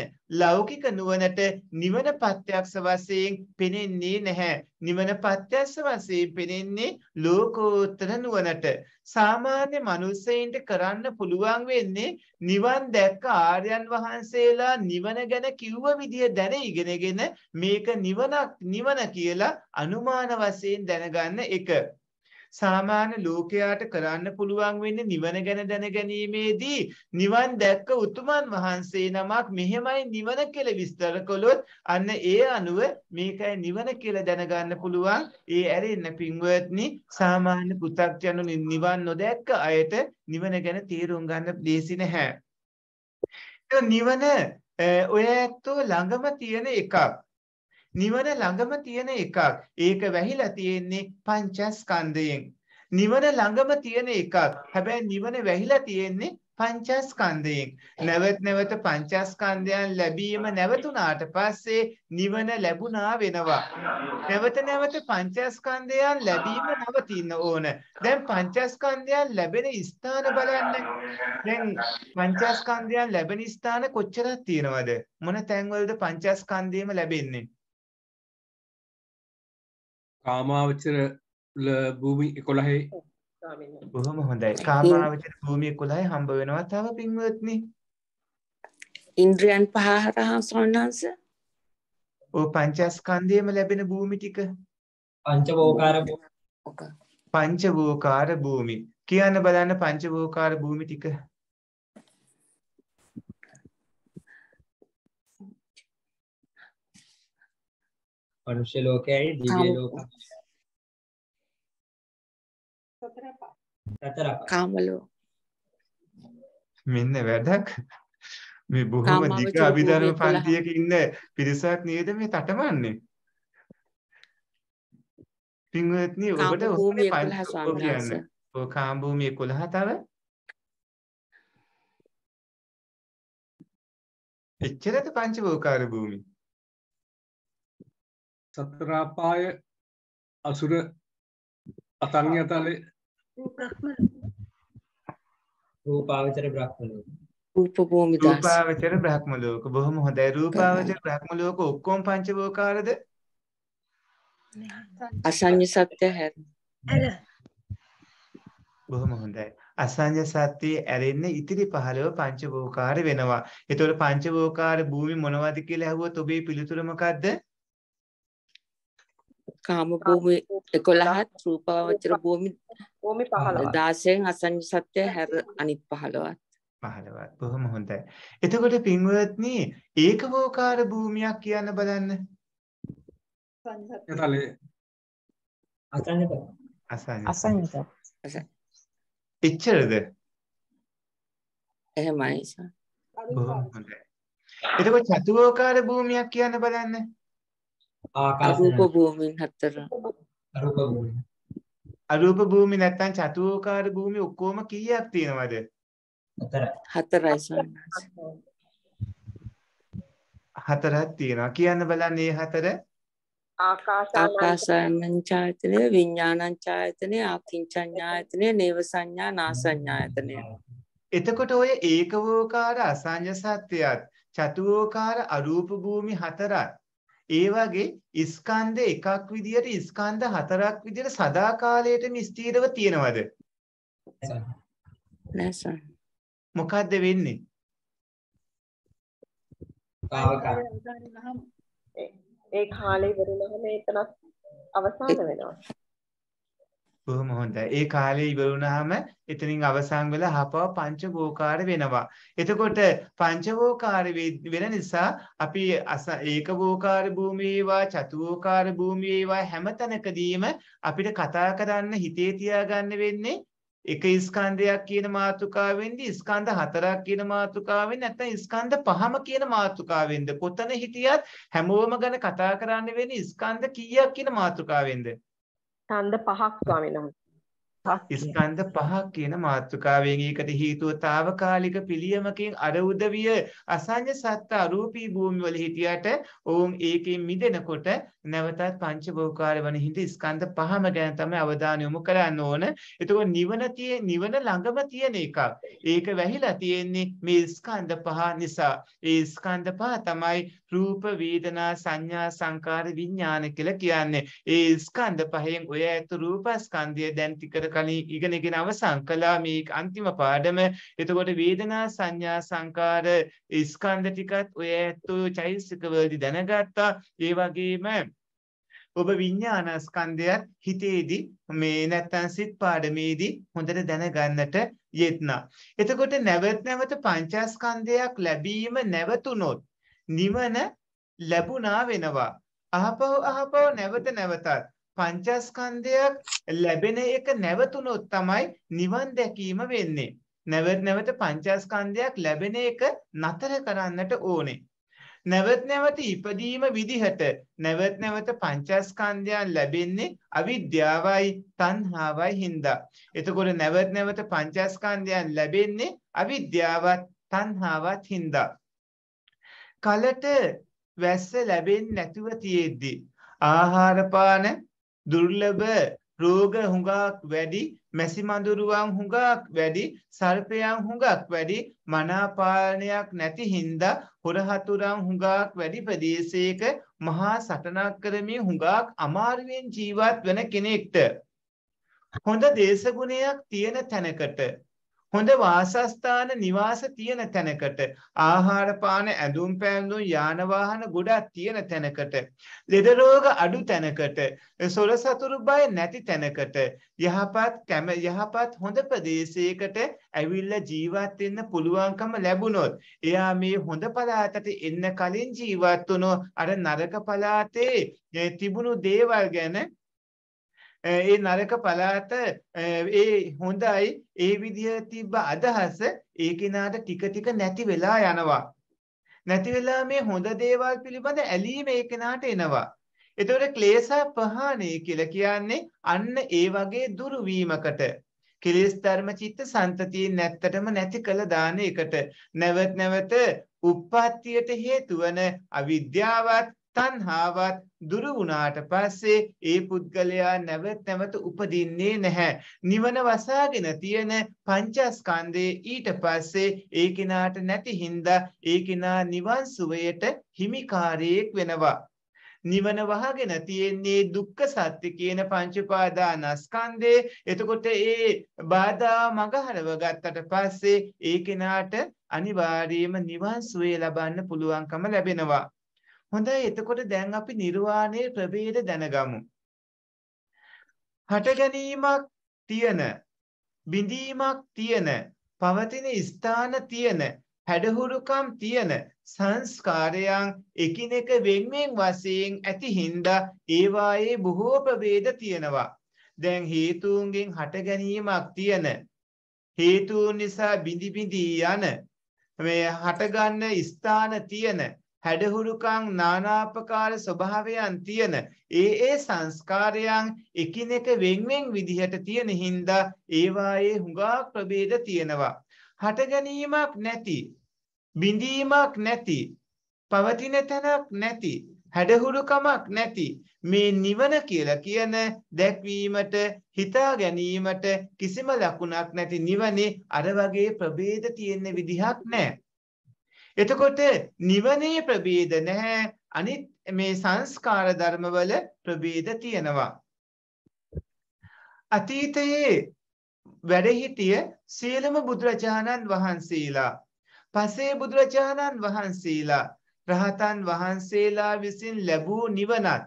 ලෞකික නුවණට නිවන පත්‍යක්ෂ වශයෙන් පෙනෙන්නේ නැහැ. නිවන පත්‍යක්ෂ වශයෙන් පෙනෙන්නේ ලෝකෝත්තර නුවණට. සාමාන්‍ය මිනිසෙයින්ට කරන්න පුළුවන් වෙන්නේ නිවන් දැක්ක ආර්යයන් වහන්සේලා නිවන ගැන කිව්ව විදිය දැන ඉගෙනගෙන මේක නිවනක් නිවන කියලා අනුමාන වශයෙන් දැනගන්න එක. සාමාන්‍ය ලෝකයාට කරන්න පුළුවන් වෙන්නේ නිවන ගැන දැනගැනීමේදී නිවන් දැක්ක උතුමන් වහන්සේ නමක් මෙහෙමයි නිවන කියලා විස්තර කළොත් අන්න ඒ අනුව මේකයි නිවන කියලා දැනගන්න පුළුවන් ඒ ඇරෙන්න පින්වත්නි සාමාන්‍ය පු탁ජනු නිවන් නොදැක්ක අයට නිවන ගැන තීරුම් ගන්න දෙසි නැහැ නිවන ඔය ඇත්තෝ ළඟම තියෙන එකක් නිවන ළඟම තියෙන එකක්. ඒක වැහිලා තියෙන්නේ පංචස්කන්ධයෙන්. නිවන ළඟම තියෙන එකක්. හැබැයි නිවන වැහිලා තියෙන්නේ පංචස්කන්ධයෙන්. නැවත නැවත පංචස්කන්ධයන් ලැබීම නැවතුණාට පස්සේ නිවන ලැබුණා වෙනවා. නැවත නැවත පංචස්කන්ධයන් ලැබීම නවතින්න ඕන. දැන් පංචස්කන්ධයන් ලැබෙන ස්ථාන බලන්න. දැන් පංචස්කන්ධයන් ලැබෙන ස්ථාන කොච්චරක් තියෙනවද? මොන තැන්වලද පංචස්කන්ධයම ලැබෙන්නේ? කාමාවචර භූමි එකොළහේ බොහොම හොඳයි කාමාවචර භූමිය කොළහයි හම්බ වෙනවා තව පින්වත්න ඉන්ද්‍රියන් පහරහා සොන්නන්ස ඕ පංචස්කන්දයම ලැබෙන භූමි ටික පංචවෝකාර පංචවෝකාර භූමි කියන්න බලන්න පංචවෝකාර භූමි ටික මනුෂ්‍ය ලෝකයයි දිව්‍ය ලෝකයයි සතර කාම ලෝක මෙන්න වැඩක් මේ බොහොම දිග අභිධර්ම පන්තියක ඉන්න පිරිසක් නේද මේ තටමන්නේ පින්වත්නි ඔබට ඔස්සේ පන්ති කියන්නේ ඔය කාම් භූමිය 11 තව එච්චරද පංච භූකාර භූමිය සතරාපාය අසුර අතන්්‍යතලේ රූපාවචර බ්‍රහ්මලෝක රූපභූමි රූපාවචර බ්‍රහ්මලෝක බොහොම හොඳයි රූපාවචර බ්‍රහ්මලෝක ඔක්කොම පංචභෝකාරද අසඤ්ඤ සත්‍ය හැර බොහොම හොඳයි අසංජ සත්‍යයේ ඇරෙන්න ඉතිරි 15 පංචභෝකාර වෙනවා. ඒතකොට පංචභෝකාර භූමි මොනවද කියලා ඇහුවොත් ඔබේ පිළිතුර මොකද්ද? කාම භූමි 11ත් රූපාවචර භූමි භූමි 15 16න් අසඤ්ඤ සත්‍ය හැර අනිත් 15ත් 15ත් බොහොම හොඳයි. එතකොට පින්වත්නි ඒකවෝකාර භූමියක් කියන්න බලන්න. අසඤ්ඤ අසඤ්ඤ එච්චරද? එහෙමයි සර්. බොහොම හොඳයි. එතකොට චතුවෝකාර භූමියක් කියන්න බලන්න. අරූප භූමීන් හතර අරූප භූමී අරූප භූමි නැත්තම් චතුෝකාර භූමි ඔක්කොම කීයක් තියෙනවද හතරයි හතරක් තියෙනවා කියන්න බලන්න මේ හතර ආකාසානං ඡායතනය විඥානං ඡායතනය ආකින්චඤ්ඤායතනය නේව සංඥා නාසඤ්ඤායතනය එතකොට ඔය ඒකවෝකාර අසඤ්ඤ සත්‍යයත් චතුෝකාර අරූප භූමි හතරත් ඒ වගේ ස්කන්ධ එකක් විදියට ස්කන්ධ හතරක් විදියට සදාකාලයටම ස්ථිරව තියෙනවද? නැහැ මොකද්ද වෙන්නේ? ඒ කාලේ ඉවරනහම එතනත් අවසන් වෙනවා. බොහොම හොඳයි. ඒ කාලේ ඉවර වුණාම එතනින් අවසන් වෙලා හපව පංචවෝකාර වෙනවා. එතකොට පංචවෝකාර වෙන නිසා අපි ඒකවෝකාර භූමියේවා චතුවෝකාර භූමියේවා හැමතැනකදීම අපිට කතා කරන්න හිතේ තියාගන්න වෙන්නේ එක ස්කන්ධයක් කියන මාතෘකාවෙන්ද ස්කන්ධ හතරක් කියන මාතෘකාවෙන් නැත්නම් ස්කන්ධ පහම කියන මාතෘකාවෙන්ද කොතන හිටියත් හැමෝම ගැන කතා කරන්න වෙන්නේ ස්කන්ධ කීයක් කියන මාතෘකාවෙන්ද ඡන්ද පහක් ස්වාමීන් වහන්සේ. ස්කන්ධ පහක් කියන මාතෘකාවෙන් ඒකට හේතුව తాවකාලික පිළියමකින් අර උදවිය අසඤ්ඤ සත්ත අරූපී භූමිවල හිටියට ඔවුන් ඒකෙන් මිදෙනකොට නැවතත් පංච භෞකාර වන හිඳ ස්කන්ධ පහම ගැන තමයි අවධානය යොමු කරන්න ඕන. එතකොට නිවන නිවන ළඟම තියෙන එකක්. ඒක වැහිලා තියෙන්නේ මේ ස්කන්ධ පහ නිසා. ඒ ස්කන්ධ පහ තමයි රූප වේදනා සංඥා සංකාර විඥාන කියලා කියන්නේ. ඒ ස්කන්ධ පහෙන් ඔය ඇතු රූපස්කන්ධය දැන් ටිකට කලින් ඉගෙනගෙන අවසන් කළා මේ අන්තිම පාඩම. එතකොට වේදනා සංඥා සංකාර ස්කන්ධ ටිකත් ඔය ඇත්තෝ චෛතසිකවලදී දැනගත්තා. ඒ වගේම ඔබ විඤ්ඤාණස්කන්ධයත් හිතේදී මේ නැත්තම් සිත් පාඩමේදී හොඳට දැනගන්නට යෙත්නා. එතකොට නැවත නැවත පංචස්කන්ධයක් ලැබීම නැවතුනොත් නිවන ලැබුණා වෙනවා. අහපව අහපව නැවත නැවතත් පංචස්කන්ධයක් ලැබෙන එක නැවතුනොත් තමයි නිවන් දැකීම වෙන්නේ. නැවත නැවත පංචස්කන්ධයක් ලැබෙන එක නතර කරන්නට ඕනේ. නැවත් නැවත ඉපදීම විදිහට නැවත් නැවත පංචස්කන්ධයන් ලැබෙන්නේ අවිද්‍යාවයි තණ්හාවයි හින්දා. එතකොට නැවත් නැවත පංචස්කන්ධයන් ලැබෙන්නේ අවිද්‍යාවත් තණ්හාවත් හින්දා. කලට වැස්ස ලැබෙන්නේ නැතුව තියෙද්දි ආහාර පාන දුර්ලභ රෝග හුඟක් වැඩි මැසි මඳුරුවන් හුඟක් වැඩි සර්පයන් හුඟක් වැඩි මනාපාලනයක් නැති හින්දා හොරහතුරන් හුඟක් වැඩි ප්‍රදේශයක මහා සටනක් කරමින් හුඟක් අමාරුවෙන් ජීවත් වෙන කෙනෙක්ට හොඳ දේශගුණයක් තියෙන තැනකට හොඳ වාසස්ථාන නිවාස තියෙන තැනකට ආහාර පාන ඇඳුම් පැළඳුම් යාන වාහන ගොඩක් තියෙන තැනකට ලෙඩ රෝග අඩු තැනකට සොර සතුරු බය නැති තැනකට යහපත් කැම යහපත් හොඳ ප්‍රදේශයකට ඇවිල්ලා ජීවත් වෙන්න පුළුවන්කම ලැබුණොත් එයා මේ හොඳ පළාතට එන්න කලින් ජීවත් වුණොත් අර නරක පළාතේ තිබුණු දේවල් ගැන ඒ නරක පළාත ඒ හොඳයි ඒ විදිහ තිබ්බ අදහස ඒ කිනාට ටික ටික නැති වෙලා යනවා. නැති වෙලා මේ හොඳ දේවල් පිළිබඳ ඇලීම ඒ කිනාට එනවා. එතකොට ක්ලේශා ප්‍රහාණය කියලා කියන්නේ අන්න ඒ වගේ දුරු වීමකට කෙලෙස් ධර්ම චිත්ත සන්තතියෙන් නැත්තටම නැති කළ දාන එකට නැවත් නැවත උප්පත්තියට හේතු වන අවිද්‍යාවත් තණ්හාවත් දුරු වුණාට පස්සේ ඒ පුද්ගලයා නැවත නැවත උපදින්නේ නැහැ. නිවන වසාගෙන තියෙන පංචස්කන්ධේ ඊට පස්සේ ඒ කිනාට නැති හින්දා ඒ කිනා නිවන් සුවයට හිමිකාරයෙක් වෙනවා. නිවන වහගෙන තියෙන්නේ දුක්ඛ සත්‍ය කියන පංච උපාදානස්කන්ධේ. එතකොට ඒ බාධා මගහරව ගත්තට පස්සේ ඒ කෙනාට අනිවාර්යයෙන්ම නිවන් සුවය ලබන්න පුළුවන්කම ලැබෙනවා. හොඳයි එතකොට දැන් අපි නිර්වාණයේ ප්‍රභේද දැනගමු. හට ගැනීමක් තියෙන, බිඳීමක් තියෙන, පවතින ස්ථාන තියෙන, හැඩහුරුකම් තියෙන සංස්කාරයන් එකිනෙක වෙන්වෙන් වශයෙන් ඇති හින්දා ඒවායේ බොහෝ ප්‍රභේද තියෙනවා. දැන් හේතුන්ගෙන් හට ගැනීමක් තියෙන හේතුන් නිසා බිඳි බිඳී යන මේ හටගන්න ස්ථාන තියෙන හැඩහුරුකම් නානාපකාර ස්වභාවයන් තියෙන ඒ ඒ සංස්කාරයන් එකිනෙක වෙන්වෙන් විදිහට තියෙන හින්දා ඒවායේ හුඟා ප්‍රභේද තියෙනවා. හට ගැනීමක් නැති බිඳීමක් නැති පවතින තැනක් නැති හැඩහුරුකමක් නැති මේ නිවන කියලා කියන දැක්වීමට හිතා ගැනීමට කිසිම ලකුණක් නැති නිවනේ අර වගේ ප්‍රභේද තියෙන විදිහක් නැහැ. එතකොට නිවනේ ප්‍රභේද නැහැ අනිත් මේ සංස්කාර ධර්මවල ප්‍රභේද තියෙනවා. අතීතයේ වැඩ හිටිය සීලම බුදුරජාණන් වහන්සේලා පසේ බුදුරජාණන් වහන්සේලා රහතන් වහන්සේලා විසින් ලැබූ නිවනත්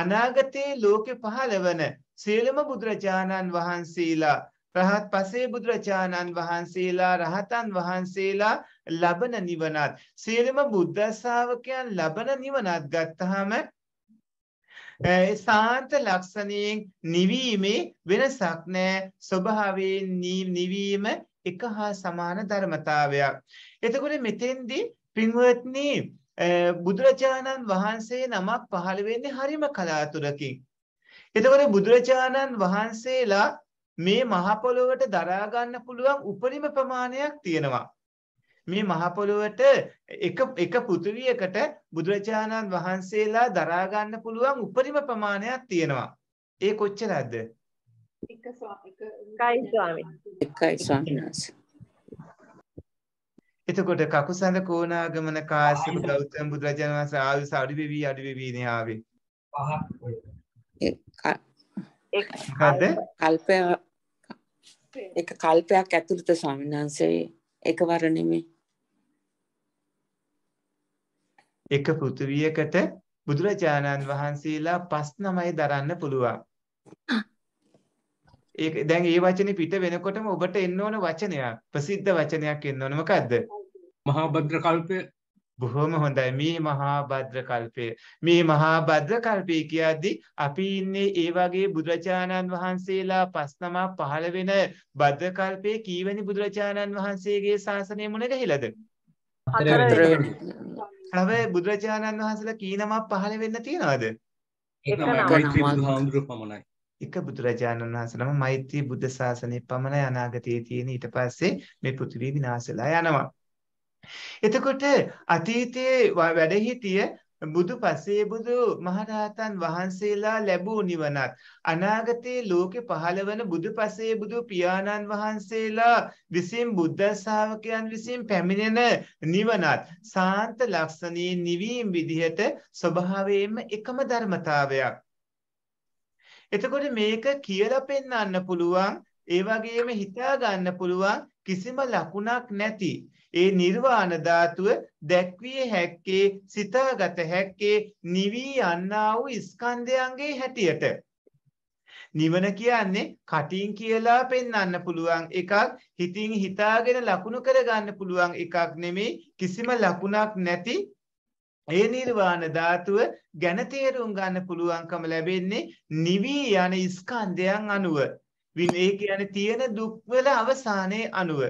අනාගතයේ ලෝකෙ පහළ වන සීලම බුදුරජාණන් වහන්සේලා රහත් පසේ බුදුරජාණන් වහන්සේලා රහතන් වහන්සේලා ලබන නිවනත් සියලුම බුද්ධ ශාවකයන් ලබන නිවනත් ගත්තහම ඒ සාන්ත ලක්ෂණයෙන් නිවීමේ වෙනසක් නෑ ස්වභාවයෙන් නිවීම එක හා සමාන ධර්මතාවයක්. එතකොට මෙතෙන්දී පින්වත්නි බුදුරජාණන් වහන්සේ නමක් පහළ වෙන්නේ හරිම කලාතුරකින්. එතකොට බුදුරජාණන් වහන්සේලා මේ මහ පොළොවට දරා ගන්න පුළුවන් උපරිම ප්‍රමාණයක් තියෙනවා. මේ මහ පොළොවට එක එක පෘථුවියකට බුදුරජාණන් වහන්සේලා දරා ගන්න පුළුවන් උපරිම ප්‍රමාණයක් තියෙනවා. ඒ කොච්චරද? එකයි ස්වාමීන් එකයි ස්වාමීන් වහන්සේ. එතකොට කකුසඳ කෝණාගමන කාශ්‍යප ගෞතම බුදුරජාණන් වහන්සේ ආයුෂ අඩු වෙවි අඩු වෙවි නේ ආවේ. පහක් කල්පය ඒක කල්පයක් ඇතුළත ස්වාමිනාංශයේ එකවර නෙමෙයි. එක පෘථිවියකට බුදුරජාණන් වහන්සේලා පස් නමයි දරන්න පුළුවන්. ඒක දැන් මේ වචනේ පිට වෙනකොටම ඔබට එන්න ඕන වචනයක් ප්‍රසිද්ධ වචනයක් එන්න ඕන මොකද්ද? මහා භද්‍ර කල්පය බොහොම හොඳයි මේ මහා භද්‍ර කල්පය. මේ මහා භද්‍ර කල්පය කියද්දී අපි ඉන්නේ ඒ වගේ බුදුරජාණන් වහන්සේලා පස් නමක් පහළ වෙන භද්‍ර කල්පයේ කීවැනි බුදුරජාණන් වහන්සේගේ ශාසනය මුණ ගැහිලාද? තව බුදුරජාණන් වහන්සේලා කී නමක් පහළ වෙන්න තියනවද? එක බුදුරජාණන් වහන්සේනම මෛත්‍රී බුද්ධ ශාසනය පමණයි අනාගතයේ තියෙන ඊට පස්සේ මේ පෘථිවිය විනාශලා යනවා. එතකොට අතීතයේ වැඩහිටිය බුදු පසේ බුදු මහරහතන් වහන්සේලා ලැබූ නිවනත් අනාගතයේ ලෝකෙ පහළ වන බුදු පසේ බුදු පියාණන් වහන්සේලා විසින් බුද්ධ ශාවකයන් විසින් පැමිණෙන නිවනත් සාන්ත ලක්ෂණී නිවීම විදිහට ස්වභාවයෙන්ම එකම ධර්මතාවයක් එතකොට මේක කියලා පෙන්වන්න පුළුවන් ඒ වගේම හිතා ගන්න පුළුවන් කිසිම ලකුණක් නැති ඒ නිර්වාණ ධාතුව දැක්විය හැක්කේ සිතාගත හැක්කේ නිවි යන්නා වූ ස්කන්ධයන්ගේ හැටියට නිවන කියන්නේ කටින් කියලා පෙන්වන්න පුළුවන් එකක් හිතින් හිතාගෙන ලකුණු කරගන්න පුළුවන් එකක් නෙමෙයි කිසිම ලකුණක් නැති ඒ නිර්වාණ ධාතුව ගැන තේරුම් ගන්න පුළුවන්කම ලැබෙන්නේ නිවි යන ස්කන්ධයන් අනුව. විනේ කියන්නේ තියෙන දුක් වල අවසානයේ අනුව.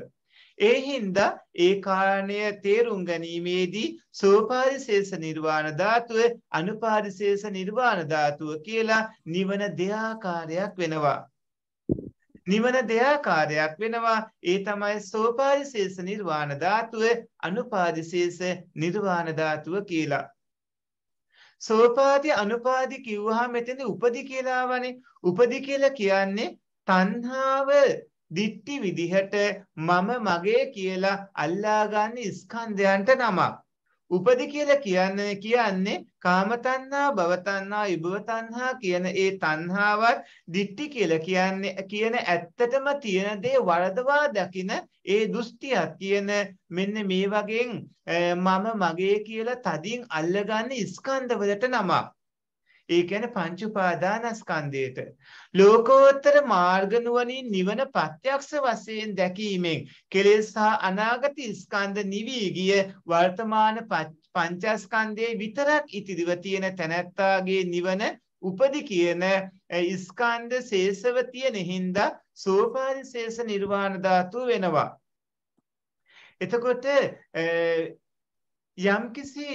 ඒ හින්දා ඒ කාරණය තේරුම් ගැනීමේදී සෝපාරිශේෂ නිර්වාණ ධාතුව අනුපාරිශේෂ නිර්වාණ ධාතුව කියලා නිවන දෙආකාරයක් වෙනවා. නිවන දෙයාකාරයක් වෙනවා ඒ තමයි සෝපාරිශේෂ නිර්වාණ ධාතුව අනුපාදිශේෂ නිර්වාණ ධාතුව කියලා. සෝපාදි අනුපාදි කිව්වහම මෙතන උපදි කියලාවනේ. උපදි කියලා කියන්නේ තණ්හාව දික්ටි විදිහට මම මගේ කියලා අල්ලාගන්න ස්කන්ධයන්ට නමක්. උපදි කියලා කියන්නේ කියන්නේ කාම තණ්හා භව තණ්හා විභව තණ්හා කියන ඒ තණ්හාවත් දික්ටි කියලා කියන්නේ කියන ඇත්තටම තියෙන දේ වරදවා දකින ඒ දෘෂ්ටියක් කියන මෙන්න මේ වගේ මම මගේ කියලා තදින් අල්ලගන්න ස්කන්ධවලට නමක් ඒ කියන්නේ පංච උපාදානස්කන්ධයට ලෝකෝත්තර මාර්ග නුවණින් නිවන ප්‍රත්‍යක්ෂ වශයෙන් දැකීමෙන් කෙලෙස් සහ අනාගත ස්කන්ධ නිවි ගිය වර්තමාන පංචස්කන්ධයේ විතරක් ඉතිරිව තියෙන තැනැත්තාගේ නිවන උපදි කියන ස්කන්ධ ශේෂව තියෙන හින්දා සෝපාරිශේෂ නිර්වාණ ධාතු වෙනවා එතකොට යම්කිසි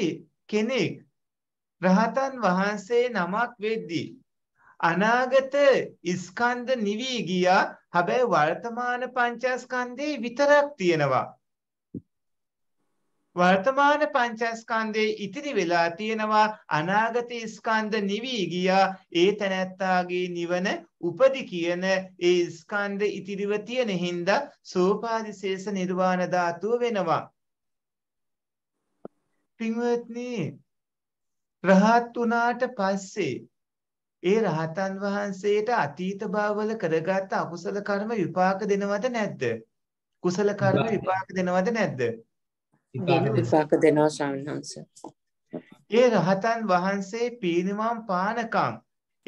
කෙනෙක් රහතන් වහන්සේ නමක් වෙද්දී අනාගත ස්කන්ධ නිවි ගියා හැබැයි වර්තමාන පංචස්කන්ධේ විතරක් තියෙනවා වර්තමාන පංචස්කන්ධයේ ඉතිරි වෙලා තියෙනවා අනාගත ස්කන්ධ නිවි ගියා ඒ තැනැත්තාගේ නිවන උපදි කියන ඒ ස්කන්ධ ඉතිරිව තියෙන හින්දා සෝපාදිශේෂ නිර්වාණ ධාතුව වෙනවා පින්වත්නි රහත් වුණාට පස්සේ ඒ රහතන් වහන්සේට අතීත භවවල කරගත් අකුසල කර්ම විපාක දෙනවද නැද්ද? කුසල කර්ම විපාක දෙනවද නැද්ද? විපාක දෙනවා සම්හන්ස. ඒ රහතන් වහන්සේ පීනමම් පානකම්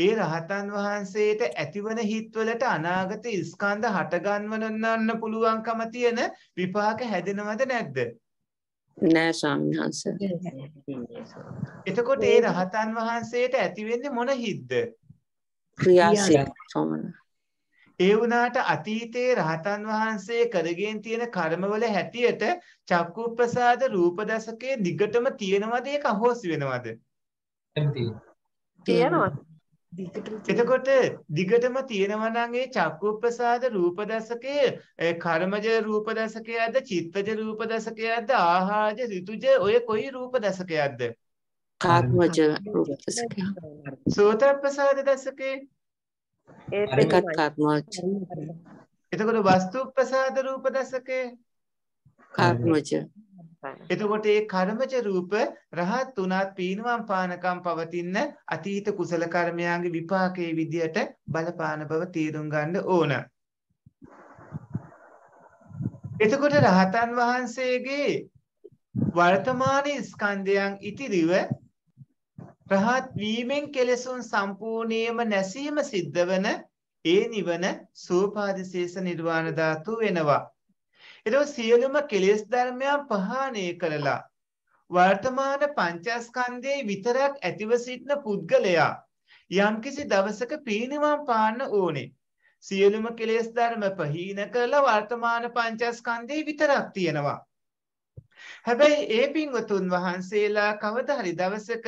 ඒ රහතන් වහන්සේට ඇතිවන හිත්වලට අනාගත ස්කන්ධ හටගන්වන්න පුළුවන්කම තියෙන විපාක හැදෙනවද නැද්ද? නෑ ස්වාමීන් වහන්ස. එතකොට ඒ රහතන් වහන්සේට ඇති වෙන්නේ මොන හිද්ද? ක්‍රියාසිත පමණ. ඒ වුණාට අතීතයේ රහතන් වහන්සේ කරගෙන තියෙන කර්මවල හැටියට චක්කු ප්‍රසාද රූප දශකයේ දිගටම තියෙනවද ඒක අහෝසි වෙනවද? තියෙනවා. එතකොට දිගටම තියෙනවා නම් ඒ චක්කුප්‍රසාද රූප දසකයේ කර්මජ රූප දසකයේද චිත්තජ රූප දසකයේද ආහාජ ඍතුජ ඔය කොයි රූප දසකයේද කර්මජ රූප දසකය සෝත ප්‍රසාද දසකේ ඒකත් කර්මජ එතකොට වස්තු ප්‍රසාද රූප දසකේ කර්මජ එතකොට මේ කර්මජ රූප රහත් උනාත් පීනුවම් පානකම් පවතින අතීත කුසල කර්මයන්ගේ විපාකයේ විදියට බලපාන බව තේරුම් ගන්න ඕන. එතකොට රහතන් වහන්සේගේ වර්තමාන ස්කන්ධයන් ඉතිරිව රහත් වීමෙන් කෙලෙසුන් සම්පූර්ණයෙන්ම නැසීම සිද්ධ වන ඒ නිවන සෝපාදිශේෂ නිර්වාණ ධාතු වෙනවා. එතකොට සියලුම කෙලෙස් ධර්මයන් පහාණය කරලා වර්තමාන පංචස්කන්ධයේ විතරක් ඇතිව සිටින පුද්ගලයා යම්කිසි දවසක පීනවම් පාන්න ඕනේ. සියලුම කෙලෙස් ධර්ම පහීන කරලා වර්තමාන පංචස්කන්ධයේ විතරක් තියෙනවා. හැබැයි ඒ පින්වතුන් වහන්සේලා කවදා හරි දවසක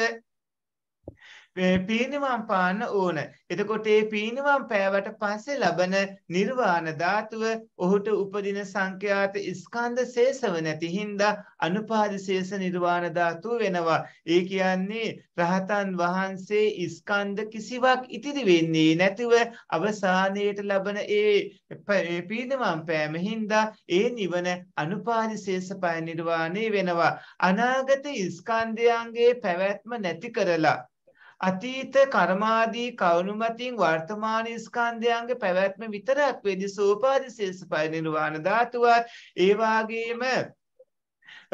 පීනවම් පාන්න ඕන. එතකොට ඒ පීනවම් පෑවට පස්සේ ලබන නිර්වාණ ධාතුව ඔහුට උපදින සංඛ්‍යාත ස්කන්ධ ශේෂව නැති හින්දා අනුපාද ශේෂ නිර්වාණ ධාතුව වෙනවා. ඒ කියන්නේ රහතන් වහන්සේ ස්කන්ධ කිසිවක් ඉතිරි වෙන්නේ නැතිව අවසානයේට ලබන ඒ පීනවම් පෑම හින්දා ඒ නිවන අනුපාද ශේෂ පය නිර්වාණේ වෙනවා. අනාගත ස්කන්ධයන්ගේ පැවැත්ම නැති කරලා අතීත කර්මාදී කවුණු මතින් වර්තමාන ස්කන්ධයන්ගේ පැවැත්ම විතරක් වෙදි සෝපාදි ශේෂපය නිර්වාණ ධාතුවත් ඒ වාගේම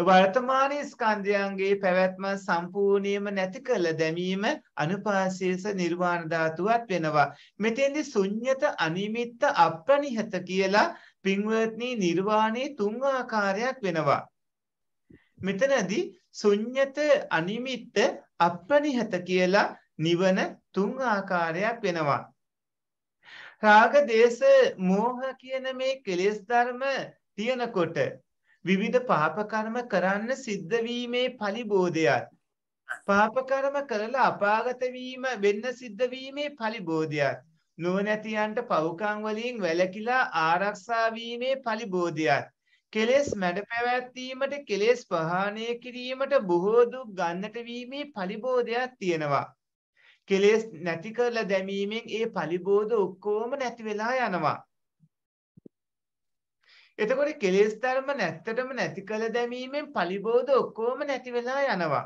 වර්තමාන ස්කන්ධයන්ගේ පැවැත්ම සම්පූර්ණයෙන්ම නැති කළ දැමීම අනුපාසීස නිර්වාණ ධාතුවක් වෙනවා. මෙතෙන්දි ශුන්්‍යත අනිමිත්ත අප්‍රනිහත කියලා පින්වත්නි නිර්වාණේ තුන් ආකාරයක් වෙනවා. මෙතනදී ශුන්්‍යත අනිමිත්ත අප්‍රනිහත කියලා නිවන තුන් ආකාරයක් වෙනවා. රාග දේශ මෝහ කියන මේ කෙලෙස් ධර්ම තියෙනකොට විවිධ පාප කර්ම කරන්න සිද්ධ වීමේ ඵලිබෝධයත් පාප කර්ම කරලා අපාගත වීම වෙන්න සිද්ධ වීමේ ඵලිබෝධයත් නුවණැතියන්ට පව්කම් වලින් වැළකීලා ආරක්ෂා වීමේ ඵලිබෝධයත් කෙලෙස් මැඩ පැවැත්වීමට කෙලෙස් ප්‍රහාණය කිරීමට බොහෝ දුක් ගන්නට වීමේ පලිබෝධයක් තියෙනවා. කෙලෙස් නැති කරලා දැමීමෙන් ඒ පලිබෝධ ඔක්කොම නැති වෙලා යනවා. එතකොට කෙලෙස් ධර්ම නැත්තටම නැති කළ දැමීමෙන් පලිබෝධ ඔක්කොම නැති වෙලා යනවා.